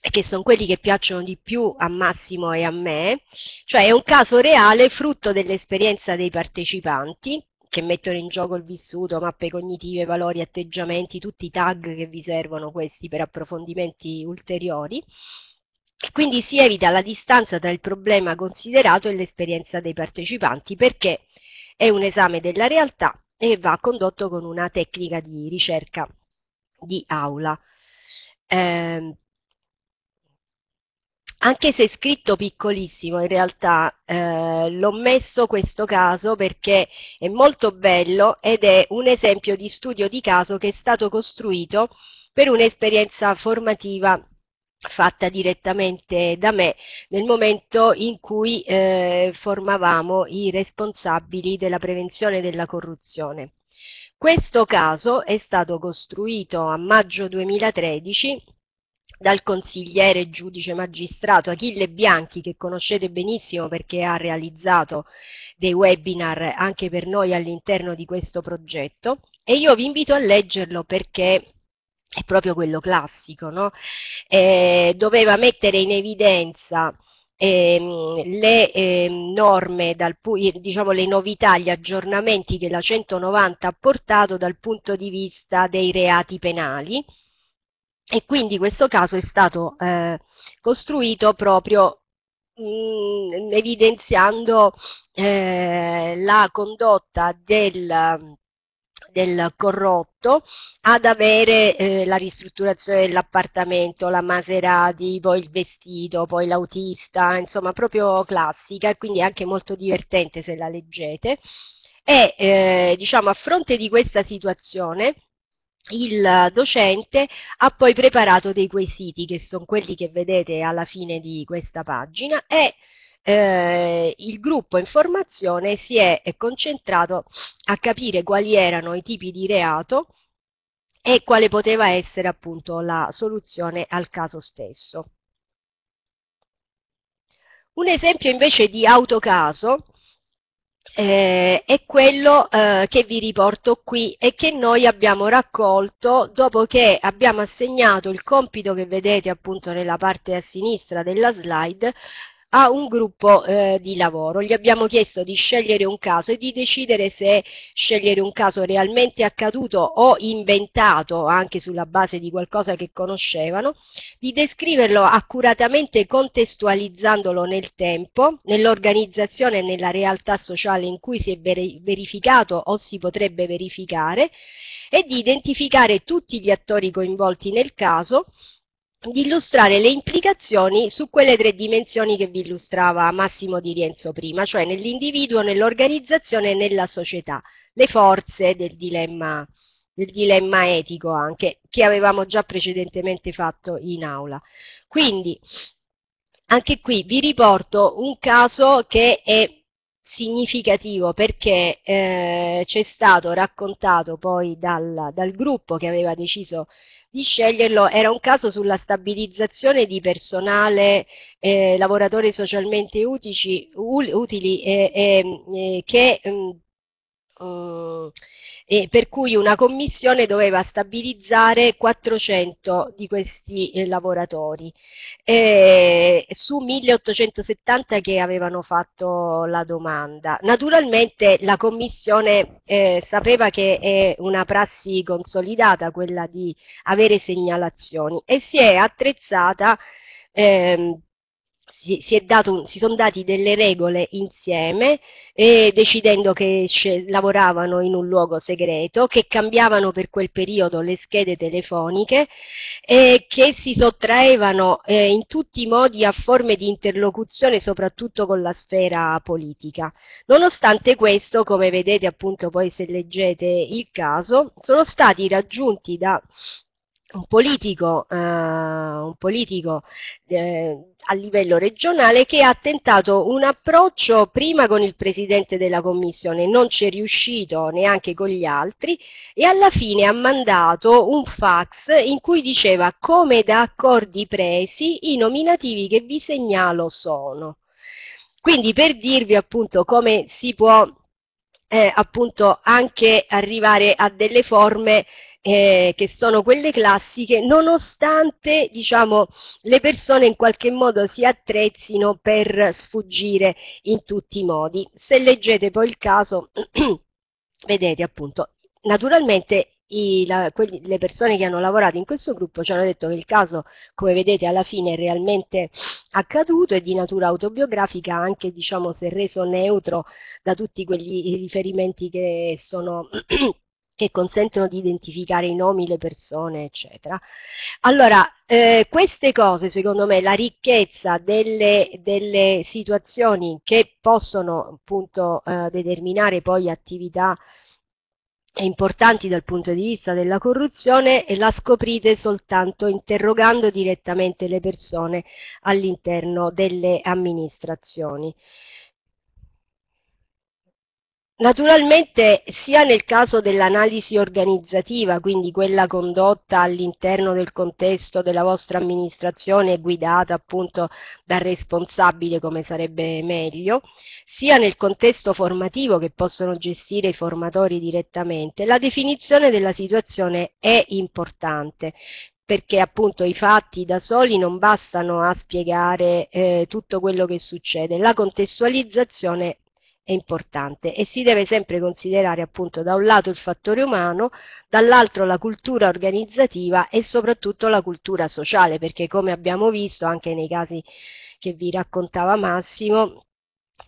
che sono quelli che piacciono di più a Massimo e a me, cioè è un caso reale frutto dell'esperienza dei partecipanti che mettono in gioco il vissuto, mappe cognitive, valori, atteggiamenti, tutti i tag che vi servono questi per approfondimenti ulteriori. Quindi si evita la distanza tra il problema considerato e l'esperienza dei partecipanti perché è un esame della realtà e va condotto con una tecnica di ricerca di aula. Eh, anche se è scritto piccolissimo in realtà eh, l'ho messo questo caso perché è molto bello ed è un esempio di studio di caso che è stato costruito per un'esperienza formativa fatta direttamente da me nel momento in cui eh, formavamo i responsabili della prevenzione della corruzione. Questo caso è stato costruito a maggio 2013 dal consigliere giudice magistrato Achille Bianchi che conoscete benissimo perché ha realizzato dei webinar anche per noi all'interno di questo progetto e io vi invito a leggerlo perché è proprio quello classico, no? eh, doveva mettere in evidenza ehm, le ehm, norme, dal, eh, diciamo le novità, gli aggiornamenti che la 190 ha portato dal punto di vista dei reati penali e quindi questo caso è stato eh, costruito proprio mh, mm, evidenziando eh, la condotta del, del corrotto ad avere eh, la ristrutturazione dell'appartamento, la Maserati, poi il vestito, poi l'autista, insomma proprio classica e quindi anche molto divertente se la leggete. E eh, diciamo a fronte di questa situazione il docente ha poi preparato dei quesiti, che sono quelli che vedete alla fine di questa pagina, e eh, il gruppo in formazione si è, è concentrato a capire quali erano i tipi di reato e quale poteva essere appunto la soluzione al caso stesso. Un esempio invece di autocaso eh, è quello eh, che vi riporto qui e che noi abbiamo raccolto dopo che abbiamo assegnato il compito che vedete appunto nella parte a sinistra della slide a un gruppo eh, di lavoro. Gli abbiamo chiesto di scegliere un caso e di decidere se scegliere un caso realmente accaduto o inventato anche sulla base di qualcosa che conoscevano, di descriverlo accuratamente contestualizzandolo nel tempo, nell'organizzazione e nella realtà sociale in cui si è verificato o si potrebbe verificare e di identificare tutti gli attori coinvolti nel caso di illustrare le implicazioni su quelle tre dimensioni che vi illustrava Massimo Di Rienzo prima, cioè nell'individuo, nell'organizzazione e nella società, le forze del dilemma, del dilemma etico anche, che avevamo già precedentemente fatto in aula. Quindi, anche qui vi riporto un caso che è significativo perché eh, c'è stato raccontato poi dal, dal, gruppo che aveva deciso di sceglierlo, era un caso sulla stabilizzazione di personale, eh, lavoratori socialmente utici, utili eh, che mh, mm, oh, mh, e per cui una commissione doveva stabilizzare 400 di questi eh, lavoratori eh, su 1870 che avevano fatto la domanda. Naturalmente la commissione eh, sapeva che è una prassi consolidata quella di avere segnalazioni e si è attrezzata ehm, si, si, dato, si, sono dati delle regole insieme eh, decidendo che lavoravano in un luogo segreto, che cambiavano per quel periodo le schede telefoniche e che si sottraevano eh, in tutti i modi a forme di interlocuzione soprattutto con la sfera politica. Nonostante questo, come vedete appunto poi se leggete il caso, sono stati raggiunti da un politico, eh, un politico eh, a livello regionale che ha tentato un approccio prima con il presidente della commissione, non ci è riuscito neanche con gli altri e alla fine ha mandato un fax in cui diceva come da accordi presi i nominativi che vi segnalo sono. Quindi per dirvi appunto come si può eh, appunto anche arrivare a delle forme eh, che sono quelle classiche, nonostante diciamo, le persone in qualche modo si attrezzino per sfuggire in tutti i modi. Se leggete poi il caso, vedete appunto, naturalmente i, la, quelli, le persone che hanno lavorato in questo gruppo ci hanno detto che il caso, come vedete, alla fine è realmente accaduto e di natura autobiografica, anche diciamo, se reso neutro da tutti quegli riferimenti che sono che consentono di identificare i nomi, le persone, eccetera. Allora, eh, queste cose, secondo me, la ricchezza delle, delle situazioni che possono appunto eh, determinare poi attività importanti dal punto di vista della corruzione e la scoprite soltanto interrogando direttamente le persone all'interno delle amministrazioni. Naturalmente sia nel caso dell'analisi organizzativa, quindi quella condotta all'interno del contesto della vostra amministrazione guidata appunto dal responsabile come sarebbe meglio, sia nel contesto formativo che possono gestire i formatori direttamente, la definizione della situazione è importante perché appunto i fatti da soli non bastano a spiegare eh, tutto quello che succede, la contestualizzazione è importante e si deve sempre considerare appunto da un lato il fattore umano, dall'altro la cultura organizzativa e soprattutto la cultura sociale, perché come abbiamo visto anche nei casi che vi raccontava Massimo,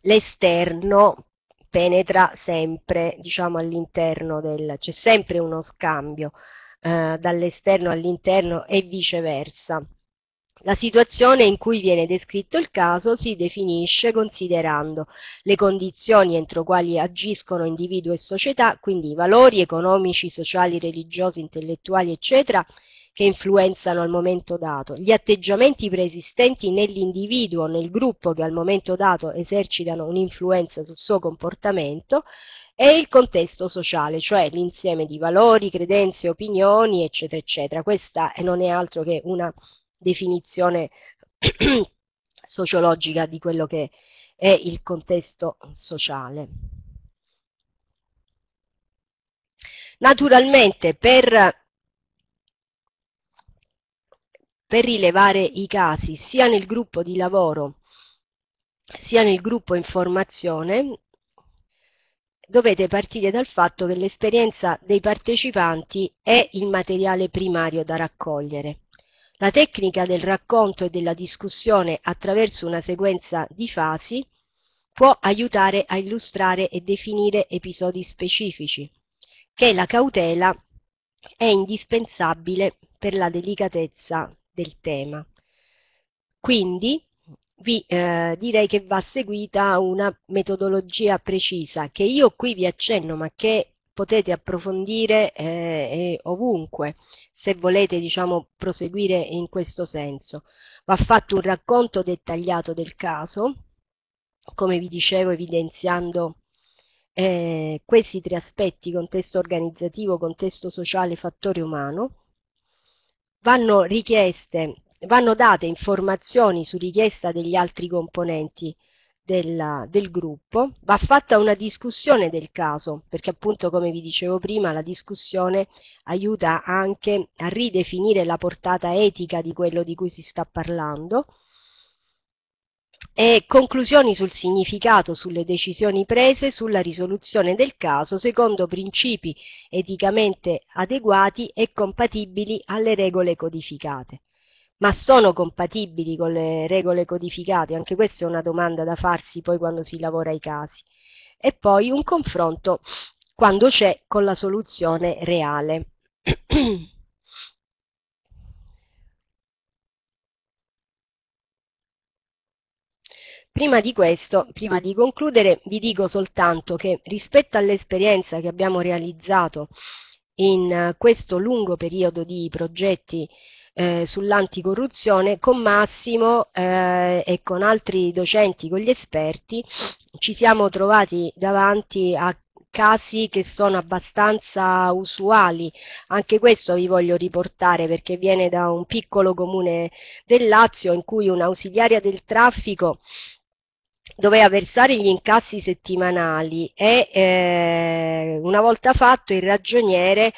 l'esterno penetra sempre, diciamo all'interno del, c'è sempre uno scambio eh, dall'esterno all'interno e viceversa. La situazione in cui viene descritto il caso si definisce considerando le condizioni entro quali agiscono individuo e società, quindi i valori economici, sociali, religiosi, intellettuali, eccetera, che influenzano al momento dato, gli atteggiamenti preesistenti nell'individuo o nel gruppo che al momento dato esercitano un'influenza sul suo comportamento e il contesto sociale, cioè l'insieme di valori, credenze, opinioni, eccetera, eccetera. Questa non è altro che una definizione sociologica di quello che è il contesto sociale. Naturalmente per, per rilevare i casi sia nel gruppo di lavoro sia nel gruppo informazione dovete partire dal fatto che l'esperienza dei partecipanti è il materiale primario da raccogliere. La tecnica del racconto e della discussione attraverso una sequenza di fasi può aiutare a illustrare e definire episodi specifici, che la cautela è indispensabile per la delicatezza del tema. Quindi vi eh, direi che va seguita una metodologia precisa che io qui vi accenno ma che potete approfondire eh, ovunque se volete diciamo, proseguire in questo senso. Va fatto un racconto dettagliato del caso, come vi dicevo evidenziando eh, questi tre aspetti, contesto organizzativo, contesto sociale, fattore umano. Vanno, richieste, vanno date informazioni su richiesta degli altri componenti della, del gruppo, va fatta una discussione del caso, perché appunto come vi dicevo prima la discussione aiuta anche a ridefinire la portata etica di quello di cui si sta parlando e conclusioni sul significato, sulle decisioni prese, sulla risoluzione del caso secondo principi eticamente adeguati e compatibili alle regole codificate ma sono compatibili con le regole codificate? Anche questa è una domanda da farsi poi quando si lavora i casi. E poi un confronto quando c'è con la soluzione reale. Prima di questo, prima di concludere, vi dico soltanto che rispetto all'esperienza che abbiamo realizzato in eh, questo lungo periodo di progetti eh, sull'anticorruzione con Massimo eh, e con altri docenti, con gli esperti, ci siamo trovati davanti a casi che sono abbastanza usuali. Anche questo vi voglio riportare perché viene da un piccolo comune del Lazio in cui un'ausiliaria del traffico doveva versare gli incassi settimanali e eh, una volta fatto il ragioniere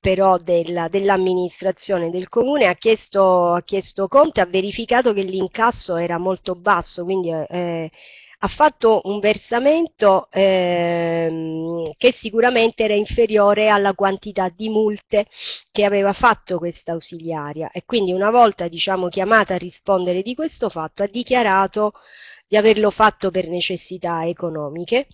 però dell'amministrazione dell del comune ha chiesto, ha chiesto conto e ha verificato che l'incasso era molto basso, quindi eh, ha fatto un versamento eh, che sicuramente era inferiore alla quantità di multe che aveva fatto questa ausiliaria e quindi una volta diciamo, chiamata a rispondere di questo fatto ha dichiarato di averlo fatto per necessità economiche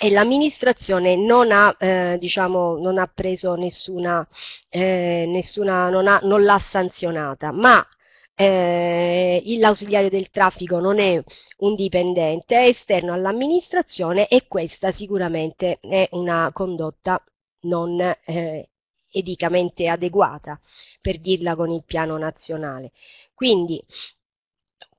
e l'amministrazione non, eh, diciamo, non ha, preso nessuna, eh, nessuna non, l'ha sanzionata, ma eh, l'ausiliario del traffico non è un dipendente, è esterno all'amministrazione e questa sicuramente è una condotta non eh, edicamente adeguata, per dirla con il piano nazionale. Quindi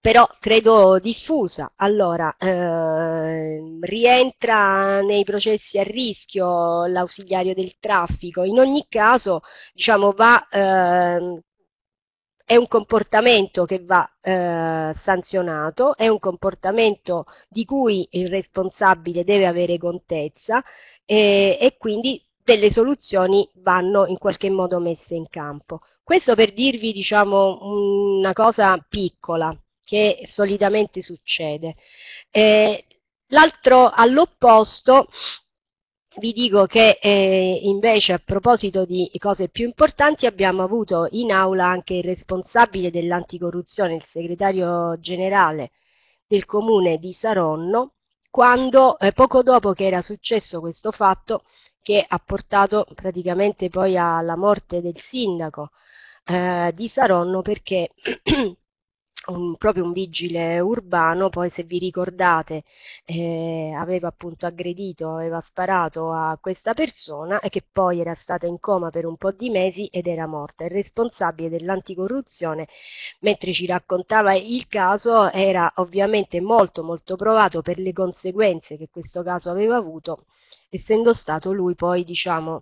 però credo diffusa. Allora, eh, rientra nei processi a rischio l'ausiliario del traffico, in ogni caso diciamo, va, eh, è un comportamento che va eh, sanzionato, è un comportamento di cui il responsabile deve avere contezza e quindi delle soluzioni vanno in qualche modo messe in campo. Questo per dirvi diciamo, una cosa piccola, che solitamente succede. Eh, L'altro all'opposto vi dico che eh, invece a proposito di cose più importanti abbiamo avuto in aula anche il responsabile dell'anticorruzione, il segretario generale del comune di Saronno, quando eh, poco dopo che era successo questo fatto che ha portato praticamente poi alla morte del sindaco eh, di Saronno perché un, proprio un vigile urbano, poi se vi ricordate eh, aveva appunto aggredito, aveva sparato a questa persona e che poi era stata in coma per un po' di mesi ed era morta. Il responsabile dell'anticorruzione, mentre ci raccontava il caso, era ovviamente molto molto provato per le conseguenze che questo caso aveva avuto, essendo stato lui poi diciamo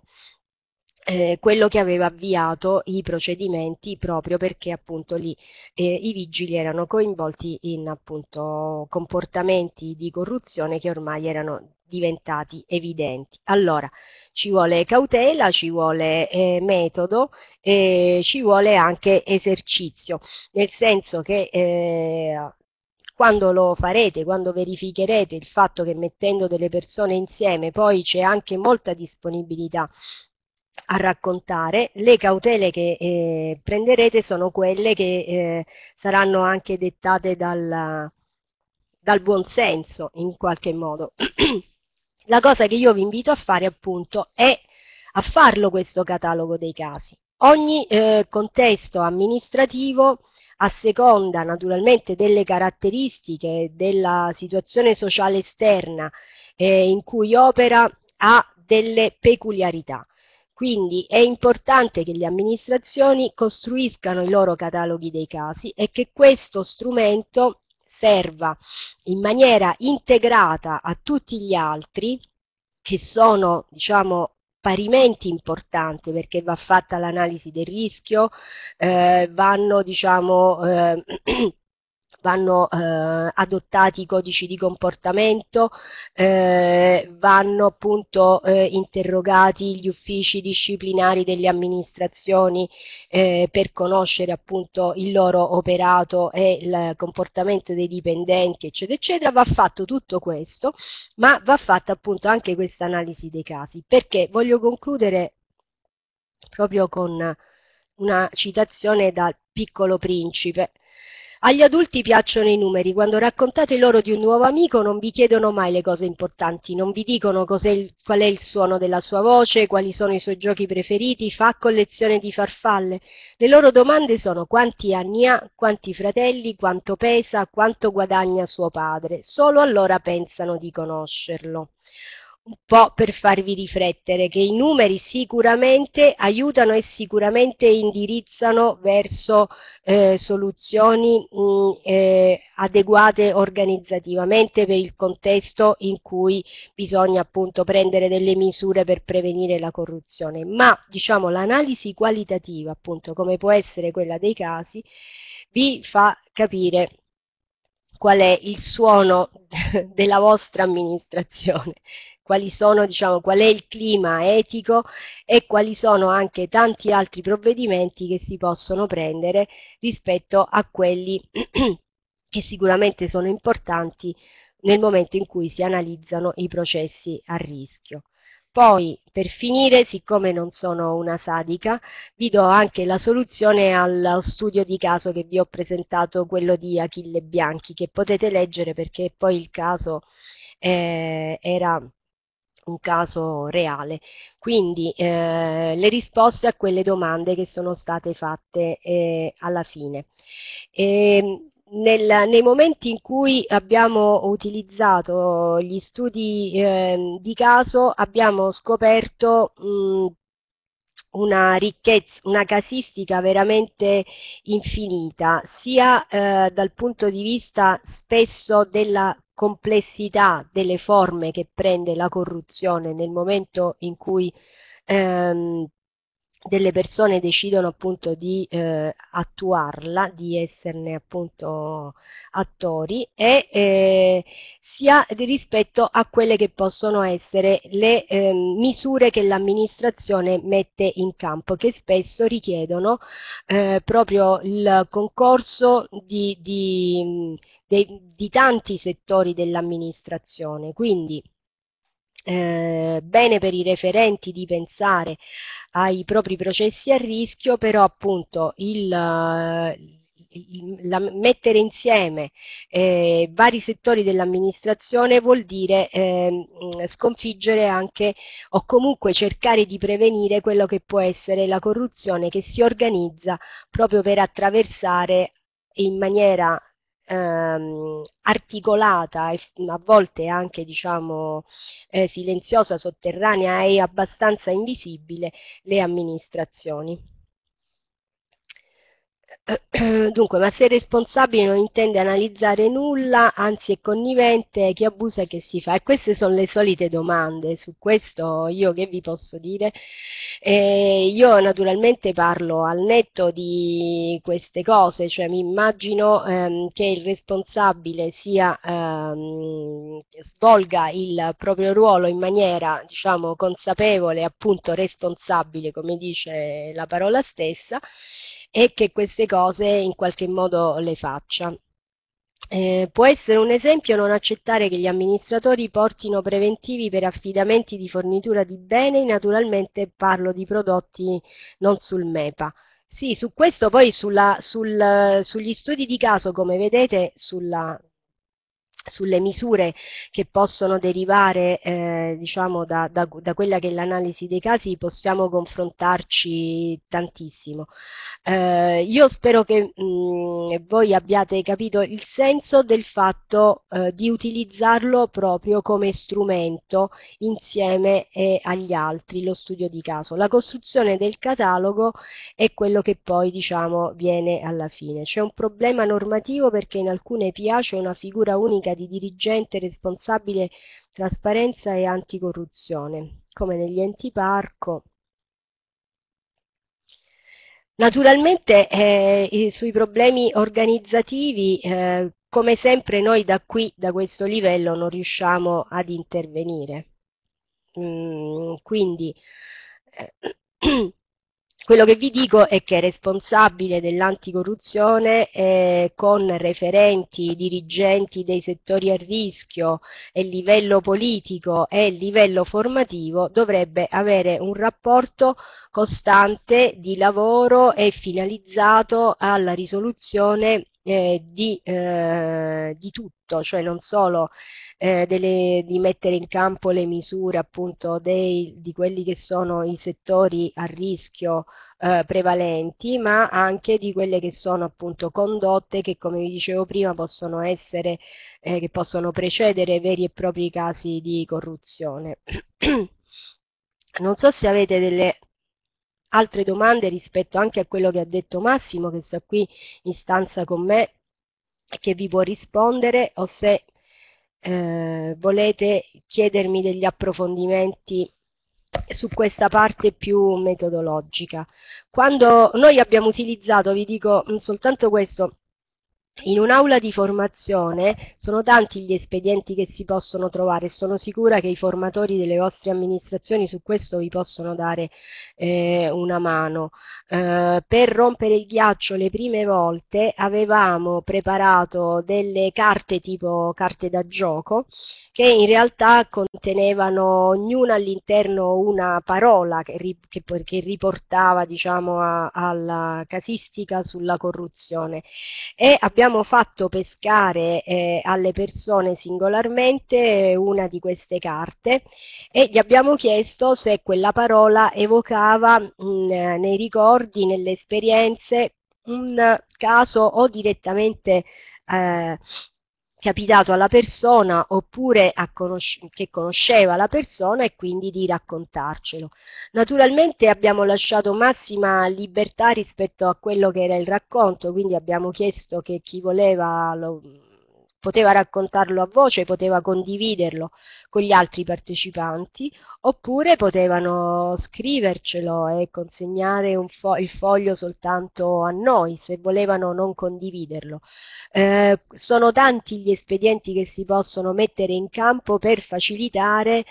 eh, quello che aveva avviato i procedimenti proprio perché appunto lì eh, i vigili erano coinvolti in appunto comportamenti di corruzione che ormai erano diventati evidenti. Allora ci vuole cautela, ci vuole eh, metodo e ci vuole anche esercizio, nel senso che eh, quando lo farete, quando verificherete il fatto che mettendo delle persone insieme poi c'è anche molta disponibilità a raccontare, le cautele che eh, prenderete sono quelle che eh, saranno anche dettate dal, dal buonsenso in qualche modo. La cosa che io vi invito a fare appunto è a farlo questo catalogo dei casi. Ogni eh, contesto amministrativo a seconda naturalmente delle caratteristiche della situazione sociale esterna eh, in cui opera ha delle peculiarità. Quindi è importante che le amministrazioni costruiscano i loro cataloghi dei casi e che questo strumento serva in maniera integrata a tutti gli altri che sono diciamo parimenti importanti perché va fatta l'analisi del rischio, eh, vanno diciamo eh, vanno eh, adottati i codici di comportamento, eh, vanno appunto eh, interrogati gli uffici disciplinari delle amministrazioni eh, per conoscere appunto il loro operato e il comportamento dei dipendenti, eccetera, eccetera. Va fatto tutto questo, ma va fatta appunto anche questa analisi dei casi, perché voglio concludere proprio con una citazione dal piccolo principe agli adulti piacciono i numeri, quando raccontate loro di un nuovo amico non vi chiedono mai le cose importanti, non vi dicono il, qual è il suono della sua voce, quali sono i suoi giochi preferiti, fa collezione di farfalle. Le loro domande sono quanti anni ha, quanti fratelli, quanto pesa, quanto guadagna suo padre. Solo allora pensano di conoscerlo un po' per farvi riflettere, che i numeri sicuramente aiutano e sicuramente indirizzano verso eh, soluzioni mh, mm, eh, adeguate organizzativamente per il contesto in cui bisogna appunto prendere delle misure per prevenire la corruzione, ma diciamo l'analisi qualitativa appunto come può essere quella dei casi vi fa capire qual è il suono della vostra amministrazione quali sono, diciamo, qual è il clima etico e quali sono anche tanti altri provvedimenti che si possono prendere rispetto a quelli che sicuramente sono importanti nel momento in cui si analizzano i processi a rischio. Poi, per finire, siccome non sono una sadica, vi do anche la soluzione allo studio di caso che vi ho presentato, quello di Achille Bianchi, che potete leggere perché poi il caso eh, era un caso reale. Quindi eh, le risposte a quelle domande che sono state fatte eh, alla fine. E, ehm, nel, nei momenti in cui abbiamo utilizzato gli studi eh, di caso abbiamo scoperto mh, mm, una ricchezza, una casistica veramente infinita, sia eh, dal punto di vista spesso della complessità delle forme che prende la corruzione nel momento in cui ehm, delle persone decidono appunto di eh, attuarla, di esserne appunto attori e eh, sia rispetto a quelle che possono essere le eh, misure che l'amministrazione mette in campo che spesso richiedono eh, proprio il concorso di, di, di, di tanti settori dell'amministrazione. Quindi eh, bene per i referenti di pensare ai propri processi a rischio, però appunto il, il, la, mettere insieme eh, vari settori dell'amministrazione vuol dire eh, sconfiggere anche o comunque cercare di prevenire quello che può essere la corruzione che si organizza proprio per attraversare in maniera ehm, articolata e a volte anche diciamo, eh, silenziosa, sotterranea e abbastanza invisibile le amministrazioni. Dunque, ma se il responsabile non intende analizzare nulla, anzi è connivente, chi abusa che si fa? E queste sono le solite domande, su questo io che vi posso dire? Eh, io naturalmente parlo al netto di queste cose, cioè mi immagino ehm, che il responsabile sia, ehm, svolga il proprio ruolo in maniera diciamo, consapevole, appunto responsabile, come dice la parola stessa, e che queste cose in qualche modo le faccia. Eh, può essere un esempio non accettare che gli amministratori portino preventivi per affidamenti di fornitura di beni, naturalmente parlo di prodotti non sul MEPA. Sì, su questo poi sulla, sul, sugli studi di caso, come vedete, sulla sulle misure che possono derivare eh, diciamo da, da, da, quella che è l'analisi dei casi possiamo confrontarci tantissimo. Eh, io spero che mh, mm, voi abbiate capito il senso del fatto eh, di utilizzarlo proprio come strumento insieme eh, agli altri, lo studio di caso. La costruzione del catalogo è quello che poi diciamo viene alla fine. C'è un problema normativo perché in alcune PA c'è una figura unica di dirigente responsabile trasparenza e anticorruzione, come negli enti parco. Naturalmente eh, sui problemi organizzativi, eh, come sempre noi da qui, da questo livello, non riusciamo ad intervenire. Mm, quindi eh, Quello che vi dico è che responsabile dell'anticorruzione eh, con referenti, dirigenti dei settori a rischio e livello politico e livello formativo dovrebbe avere un rapporto costante di lavoro e finalizzato alla risoluzione eh, di, eh, di, tutto, cioè non solo eh, delle, di mettere in campo le misure appunto dei, di quelli che sono i settori a rischio eh, prevalenti, ma anche di quelle che sono appunto condotte che come vi dicevo prima possono essere, eh, che possono precedere veri e propri casi di corruzione. non so se avete delle altre domande rispetto anche a quello che ha detto Massimo, che sta qui in stanza con me, che vi può rispondere, o se eh, volete chiedermi degli approfondimenti su questa parte più metodologica. Quando noi abbiamo utilizzato, vi dico soltanto questo, in un'aula di formazione sono tanti gli espedienti che si possono trovare e sono sicura che i formatori delle vostre amministrazioni su questo vi possono dare eh, una mano. Eh, per rompere il ghiaccio le prime volte avevamo preparato delle carte tipo carte da gioco che in realtà contenevano ognuna all'interno una parola che, che, che riportava diciamo, alla casistica sulla corruzione e abbiamo abbiamo fatto pescare eh, alle persone singolarmente una di queste carte e gli abbiamo chiesto se quella parola evocava mh, mm, nei ricordi, nelle esperienze, un caso o direttamente eh, capitato alla persona oppure conosce che conosceva la persona e quindi di raccontarcelo. Naturalmente abbiamo lasciato massima libertà rispetto a quello che era il racconto, quindi abbiamo chiesto che chi voleva lo, poteva raccontarlo a voce, poteva condividerlo con gli altri partecipanti, oppure potevano scrivercelo e consegnare fo il foglio soltanto a noi, se volevano non condividerlo. Eh, sono tanti gli espedienti che si possono mettere in campo per facilitare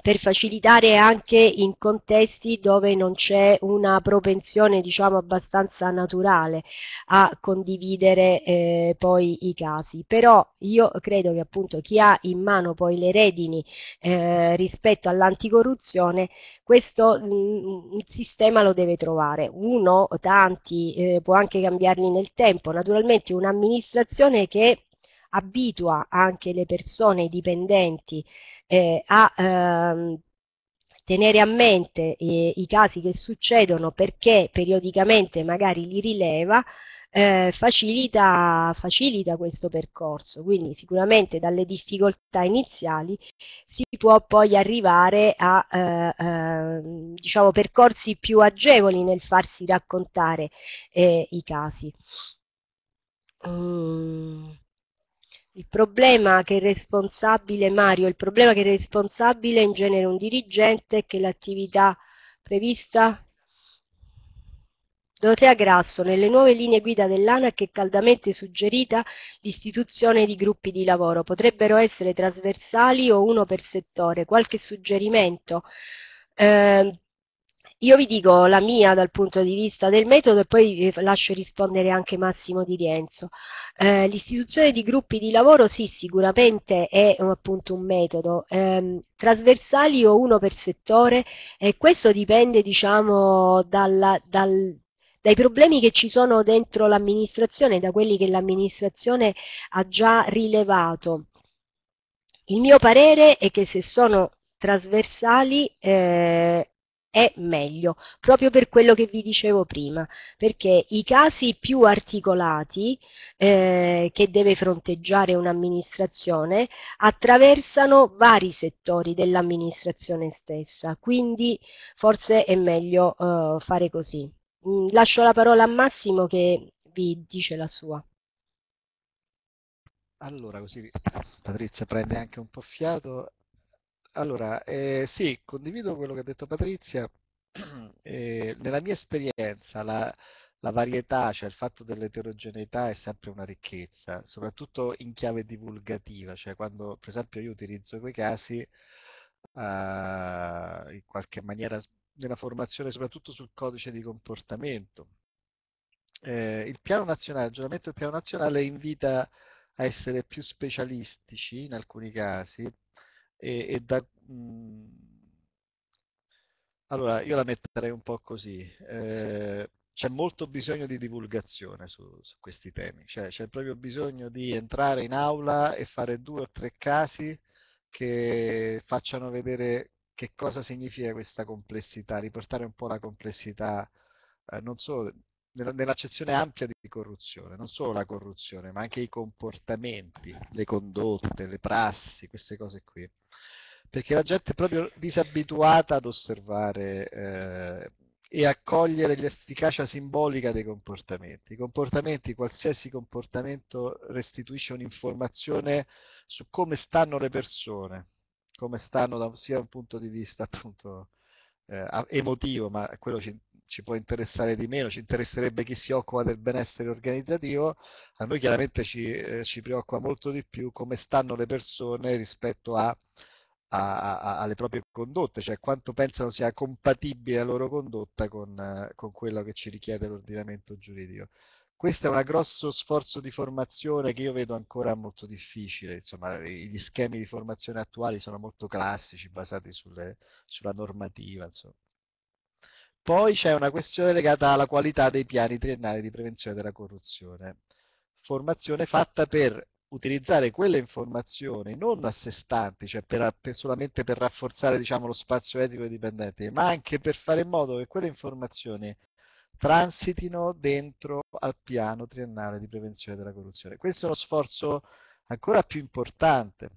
per facilitare anche in contesti dove non c'è una propensione diciamo abbastanza naturale a condividere eh, poi i casi però io credo che appunto chi ha in mano poi le redini eh, rispetto all'anticorruzione questo mh, mm, sistema lo deve trovare uno tanti eh, può anche cambiarli nel tempo naturalmente un'amministrazione che abitua anche le persone, i dipendenti eh, a ehm, tenere a mente eh, i casi che succedono perché periodicamente magari li rileva, eh, facilita, facilita, questo percorso. Quindi sicuramente dalle difficoltà iniziali si può poi arrivare a eh, eh, diciamo, percorsi più agevoli nel farsi raccontare eh, i casi. Mm. Il problema che è responsabile Mario, il problema che è responsabile in genere un dirigente è che l'attività prevista Dorotea Grasso, nelle nuove linee guida dell'ANAC è caldamente suggerita l'istituzione di gruppi di lavoro. Potrebbero essere trasversali o uno per settore. Qualche suggerimento eh, io vi dico la mia dal punto di vista del metodo e poi eh, lascio rispondere anche Massimo Di Rienzo. Eh, L'istituzione di gruppi di lavoro sì, sicuramente è un, mm, appunto un metodo, ehm, trasversali o uno per settore e questo dipende diciamo dalla, dal, dai problemi che ci sono dentro l'amministrazione, da quelli che l'amministrazione ha già rilevato. Il mio parere è che se sono trasversali eh, è meglio, proprio per quello che vi dicevo prima, perché i casi più articolati eh, che deve fronteggiare un'amministrazione attraversano vari settori dell'amministrazione stessa, quindi forse è meglio eh, fare così. Mm, lascio la parola a Massimo che vi dice la sua. Allora, così Patrizia prende anche un po' fiato allora, eh, sì, condivido quello che ha detto Patrizia. Eh, nella mia esperienza la, la, varietà, cioè il fatto dell'eterogeneità è sempre una ricchezza, soprattutto in chiave divulgativa, cioè quando per esempio io utilizzo quei casi eh, in qualche maniera nella formazione soprattutto sul codice di comportamento. Eh, il piano nazionale, l'aggiornamento del piano nazionale invita a essere più specialistici in alcuni casi e, e da... Mh, mhmm, allora, io la metterei un po' così. Eh, c'è molto bisogno di divulgazione su, su questi temi, cioè c'è proprio bisogno di entrare in aula e fare due o tre casi che facciano vedere che cosa significa questa complessità, riportare un po' la complessità eh, non solo nell'accezione ampia di corruzione, non solo la corruzione, ma anche i comportamenti, le condotte, le prassi, queste cose qui. Perché la gente è proprio disabituata ad osservare eh, e a cogliere l'efficacia simbolica dei comportamenti. I comportamenti, qualsiasi comportamento restituisce un'informazione su come stanno le persone, come stanno da, sia da un punto di vista appunto eh, emotivo, ma quello ci, ci può interessare di meno, ci interesserebbe chi si occupa del benessere organizzativo, a noi chiaramente ci, eh, ci preoccupa molto di più come stanno le persone rispetto a, a, a, alle proprie condotte, cioè quanto pensano sia compatibile la loro condotta con, eh, con quello che ci richiede l'ordinamento giuridico. Questo è un grosso sforzo di formazione che io vedo ancora molto difficile, insomma gli schemi di formazione attuali sono molto classici, basati sulle, sulla normativa. Insomma. Poi c'è una questione legata alla qualità dei piani triennali di prevenzione della corruzione. Formazione fatta per utilizzare quelle informazioni non a sé stanti, cioè per, per, solamente per rafforzare diciamo, lo spazio etico dei dipendenti, ma anche per fare in modo che quelle informazioni transitino dentro al piano triennale di prevenzione della corruzione. Questo è uno sforzo ancora più importante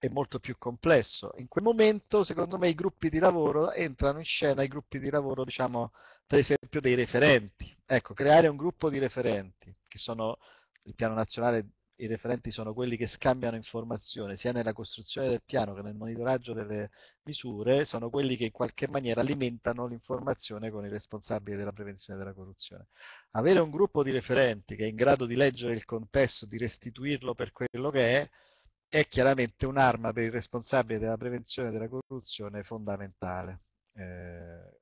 è molto più complesso. In quel momento, secondo me, i gruppi di lavoro entrano in scena, i gruppi di lavoro, diciamo, per esempio dei referenti. Ecco, creare un gruppo di referenti, che sono, il piano nazionale, i referenti sono quelli che scambiano informazione, sia nella costruzione del piano che nel monitoraggio delle misure, sono quelli che in qualche maniera alimentano l'informazione con i responsabili della prevenzione della corruzione. Avere un gruppo di referenti che è in grado di leggere il contesto, di restituirlo per quello che è, è chiaramente un'arma per il responsabile della prevenzione della corruzione fondamentale. Eh,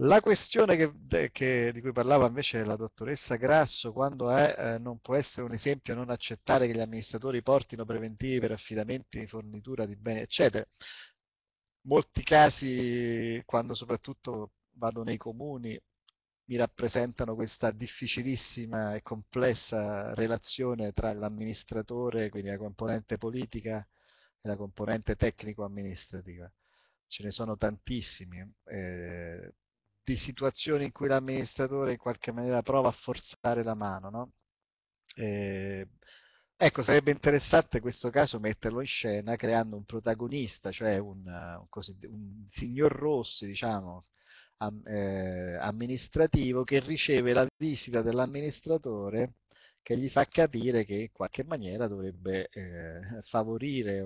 la questione che, che, di cui parlava invece la dottoressa Grasso, quando è, eh, non può essere un esempio non accettare che gli amministratori portino preventivi per affidamenti di fornitura di beni, eccetera. Molti casi, quando soprattutto vado nei comuni, mi rappresentano questa difficilissima e complessa relazione tra l'amministratore, quindi la componente politica, e la componente tecnico-amministrativa. Ce ne sono tantissimi. Eh, di situazioni in cui l'amministratore in qualche maniera prova a forzare la mano, no? eh, Ecco, sarebbe interessante questo caso metterlo in scena creando un protagonista, cioè un, un, un signor Rossi, diciamo, eh, amministrativo che riceve la visita dell'amministratore che gli fa capire che in qualche maniera dovrebbe eh, favorire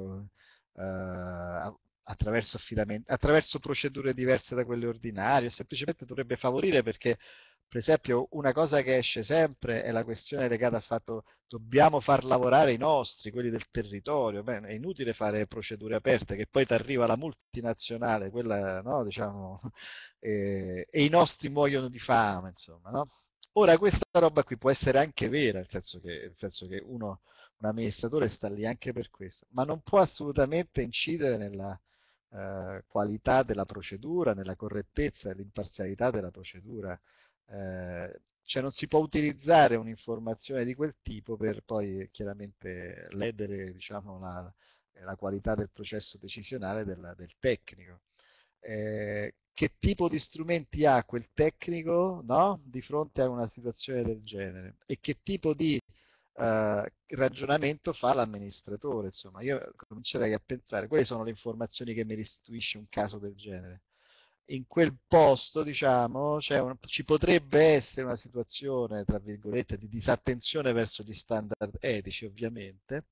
eh, attraverso, attraverso procedure diverse da quelle ordinarie, semplicemente dovrebbe favorire perché per esempio una cosa che esce sempre è la questione legata al fatto dobbiamo far lavorare i nostri, quelli del territorio, Beh, è inutile fare procedure aperte che poi ti arriva la multinazionale, quella, no, diciamo, eh, e i nostri muoiono di fame, insomma. No? Ora questa roba qui può essere anche vera, nel senso che, nel senso che uno, un amministratore sta lì anche per questo, ma non può assolutamente incidere nella eh, qualità della procedura, nella correttezza e l'imparzialità della procedura. Ehm, cioè non si può utilizzare un'informazione di quel tipo per poi eh, chiaramente ledere diciamo, la, la, qualità del processo decisionale del, del tecnico. Eh, che tipo di strumenti ha quel tecnico no? di fronte a una situazione del genere e che tipo di Uh, ragionamento fa l'amministratore, insomma, io comincerei a pensare quali sono le informazioni che mi restituisce un caso del genere in quel posto, diciamo, cioè, un, ci potrebbe essere una situazione, tra virgolette, di disattenzione verso gli standard etici, ovviamente,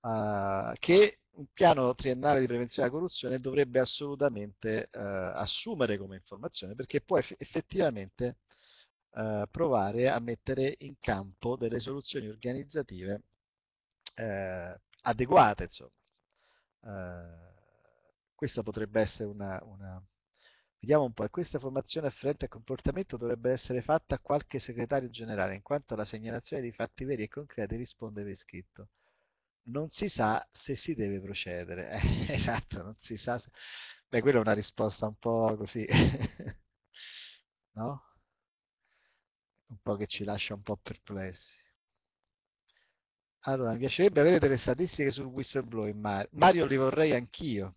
uh, che un piano triennale di prevenzione della corruzione dovrebbe assolutamente uh, assumere come informazione, perché può eff effettivamente uh, provare a mettere in campo delle soluzioni organizzative eh, adeguate, insomma questa potrebbe essere una, una, Vediamo un po', questa formazione afferente al comportamento dovrebbe essere fatta a qualche segretario generale, in quanto la segnalazione di fatti veri e concreti risponde per iscritto. Non si sa se si deve procedere. Eh, esatto, non si sa. Se... Beh, quella è una risposta un po' così, no? Un po' che ci lascia un po' perplessi. Allora, mi piacerebbe avere delle statistiche sul whistleblower, Mario. Mario li vorrei anch'io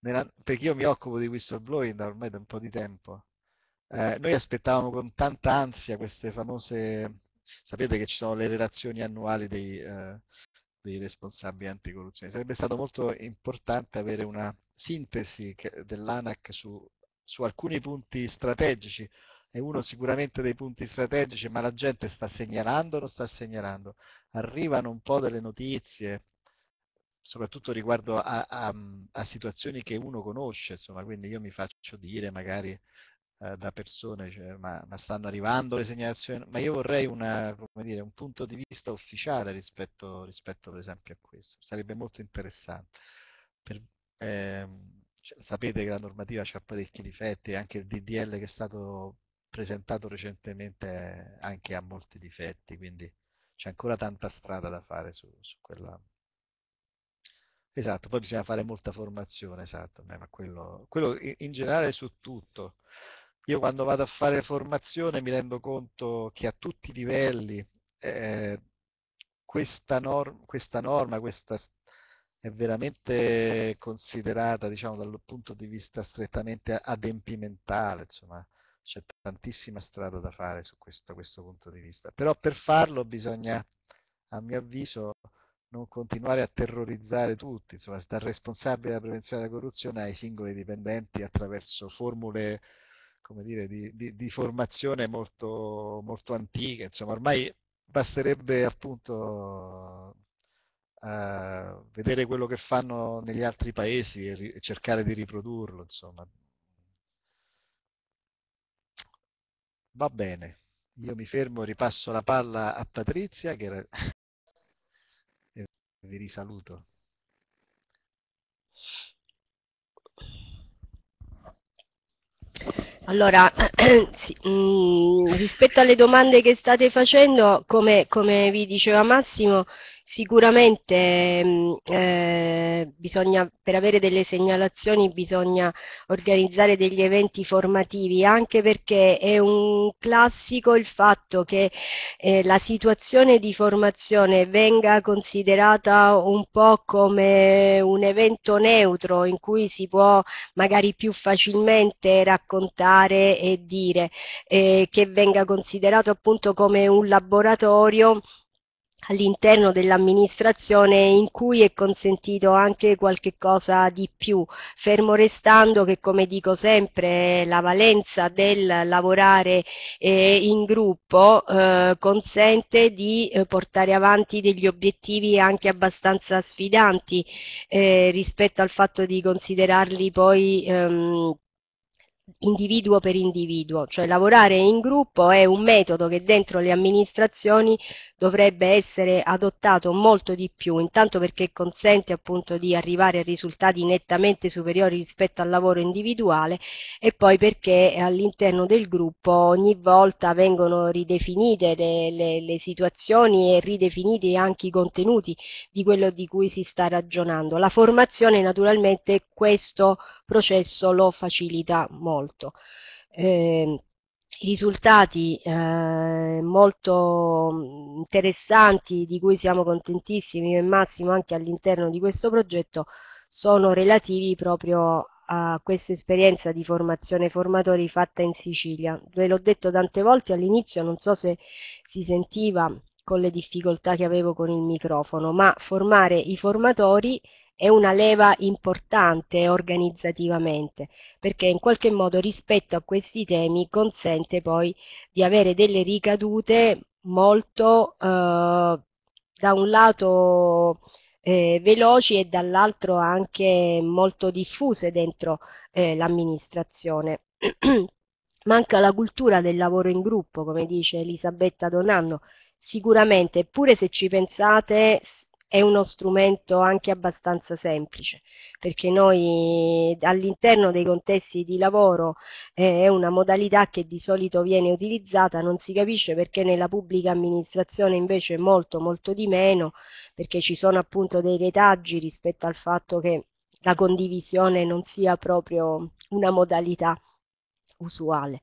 nella, perché io mi occupo di whistleblowing da ormai da un po' di tempo, eh, noi eh. aspettavamo con tanta ansia queste famose, sapete che ci sono le relazioni annuali dei, eh, dei responsabili anticorruzione, sarebbe stato molto importante avere una sintesi dell'ANAC su, su alcuni punti strategici, è uno sicuramente dei punti strategici, ma la gente sta segnalando o non sta segnalando? Arrivano un po' delle notizie, soprattutto riguardo a, a, a, situazioni che uno conosce, insomma, quindi io mi faccio dire magari eh, da persone, cioè, ma, ma, stanno arrivando le segnalazioni, ma io vorrei una, dire, un punto di vista ufficiale rispetto, rispetto, per esempio a questo, sarebbe molto interessante. Per, ehm, cioè, sapete che la normativa ha parecchi difetti, anche il DDL che è stato presentato recentemente anche ha molti difetti, quindi c'è ancora tanta strada da fare su, su quella Esatto, poi bisogna fare molta formazione, esatto, ma quello, quello in generale su tutto. Io quando vado a fare formazione mi rendo conto che a tutti i livelli eh, questa, norm questa, norma questa è veramente considerata diciamo, dal punto di vista strettamente adempimentale, insomma c'è tantissima strada da fare su questo, questo punto di vista. Però per farlo bisogna, a mio avviso, non continuare a terrorizzare tutti, insomma, dal responsabile della prevenzione della corruzione ai singoli dipendenti attraverso formule come dire, di, di, di formazione molto, molto antiche, insomma, ormai basterebbe appunto uh, vedere quello che fanno negli altri paesi e, ri- e cercare di riprodurlo, insomma. Va bene, io mi fermo, ripasso la palla a Patrizia che era vi risaluto. Allora, sì, mh, mm, rispetto alle domande che state facendo, come, come vi diceva Massimo, Sicuramente mh, mm, eh, bisogna, per avere delle segnalazioni bisogna organizzare degli eventi formativi, anche perché è un classico il fatto che eh, la situazione di formazione venga considerata un po' come un evento neutro in cui si può magari più facilmente raccontare e dire, eh, che venga considerato appunto come un laboratorio all'interno dell'amministrazione in cui è consentito anche qualche cosa di più, fermo restando che come dico sempre la valenza del lavorare eh, in gruppo eh, consente di eh, portare avanti degli obiettivi anche abbastanza sfidanti eh, rispetto al fatto di considerarli poi ehm, individuo per individuo, cioè lavorare in gruppo è un metodo che dentro le amministrazioni dovrebbe essere adottato molto di più, intanto perché consente appunto di arrivare a risultati nettamente superiori rispetto al lavoro individuale e poi perché all'interno del gruppo ogni volta vengono ridefinite le, le, le, situazioni e ridefiniti anche i contenuti di quello di cui si sta ragionando. La formazione naturalmente questo processo lo facilita molto. Eh, i risultati eh, molto mm, interessanti di cui siamo contentissimi io e Massimo anche all'interno di questo progetto sono relativi proprio a questa esperienza di formazione formatori fatta in Sicilia. Ve l'ho detto tante volte all'inizio, non so se si sentiva con le difficoltà che avevo con il microfono, ma formare i formatori è una leva importante organizzativamente, perché in qualche modo rispetto a questi temi consente poi di avere delle ricadute molto eh, da un lato eh, veloci e dall'altro anche molto diffuse dentro eh, l'amministrazione. Manca la cultura del lavoro in gruppo, come dice Elisabetta Donanno, sicuramente, eppure se ci pensate è uno strumento anche abbastanza semplice, perché noi all'interno dei contesti di lavoro eh, è una modalità che di solito viene utilizzata, non si capisce perché nella pubblica amministrazione invece molto molto di meno, perché ci sono appunto dei retaggi rispetto al fatto che la condivisione non sia proprio una modalità usuale.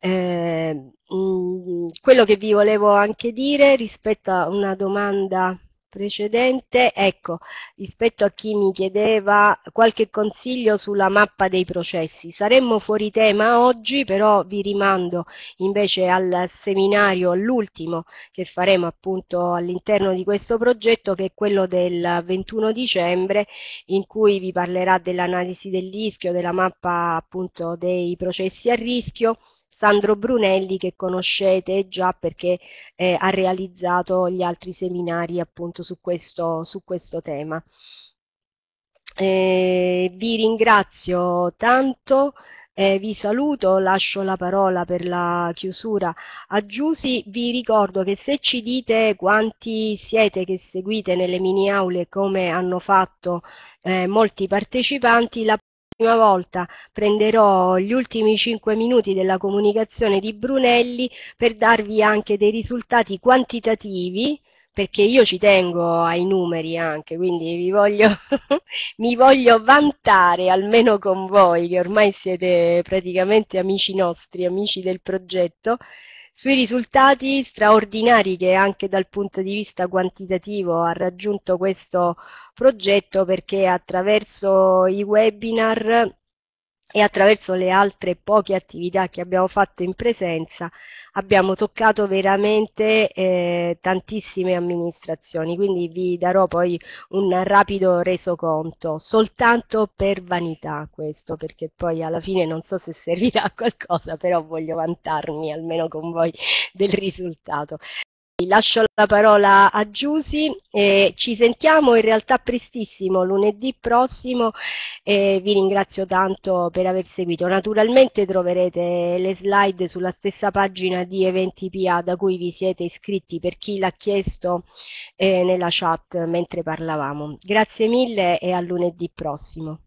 Eh, mh, mm, quello che vi volevo anche dire rispetto a una domanda precedente, ecco, rispetto a chi mi chiedeva qualche consiglio sulla mappa dei processi. Saremmo fuori tema oggi, però vi rimando invece al seminario, all'ultimo che faremo appunto all'interno di questo progetto, che è quello del 21 dicembre, in cui vi parlerà dell'analisi del rischio, della mappa appunto dei processi a rischio, Sandro Brunelli che conoscete già perché eh, ha realizzato gli altri seminari appunto su questo, su questo tema. Eh, vi ringrazio tanto. Eh, vi saluto, lascio la parola per la chiusura a Giusi. Vi ricordo che se ci dite quanti siete che seguite nelle mini aule come hanno fatto eh, molti partecipanti, la prima volta prenderò gli ultimi 5 minuti della comunicazione di Brunelli per darvi anche dei risultati quantitativi perché io ci tengo ai numeri anche, quindi vi voglio, mi voglio vantare almeno con voi, che ormai siete praticamente amici nostri, amici del progetto, sui risultati straordinari che anche dal punto di vista quantitativo ha raggiunto questo progetto perché attraverso i webinar e attraverso le altre poche attività che abbiamo fatto in presenza abbiamo toccato veramente eh, tantissime amministrazioni, quindi vi darò poi un rapido resoconto, soltanto per vanità questo, perché poi alla fine non so se servirà a qualcosa, però voglio vantarmi almeno con voi del risultato. Lascio la parola a Giusy e ci sentiamo in realtà prestissimo lunedì prossimo e vi ringrazio tanto per aver seguito. Naturalmente troverete le slide sulla stessa pagina di Eventi PA da cui vi siete iscritti per chi l'ha chiesto eh, nella chat mentre parlavamo. Grazie mille e a lunedì prossimo.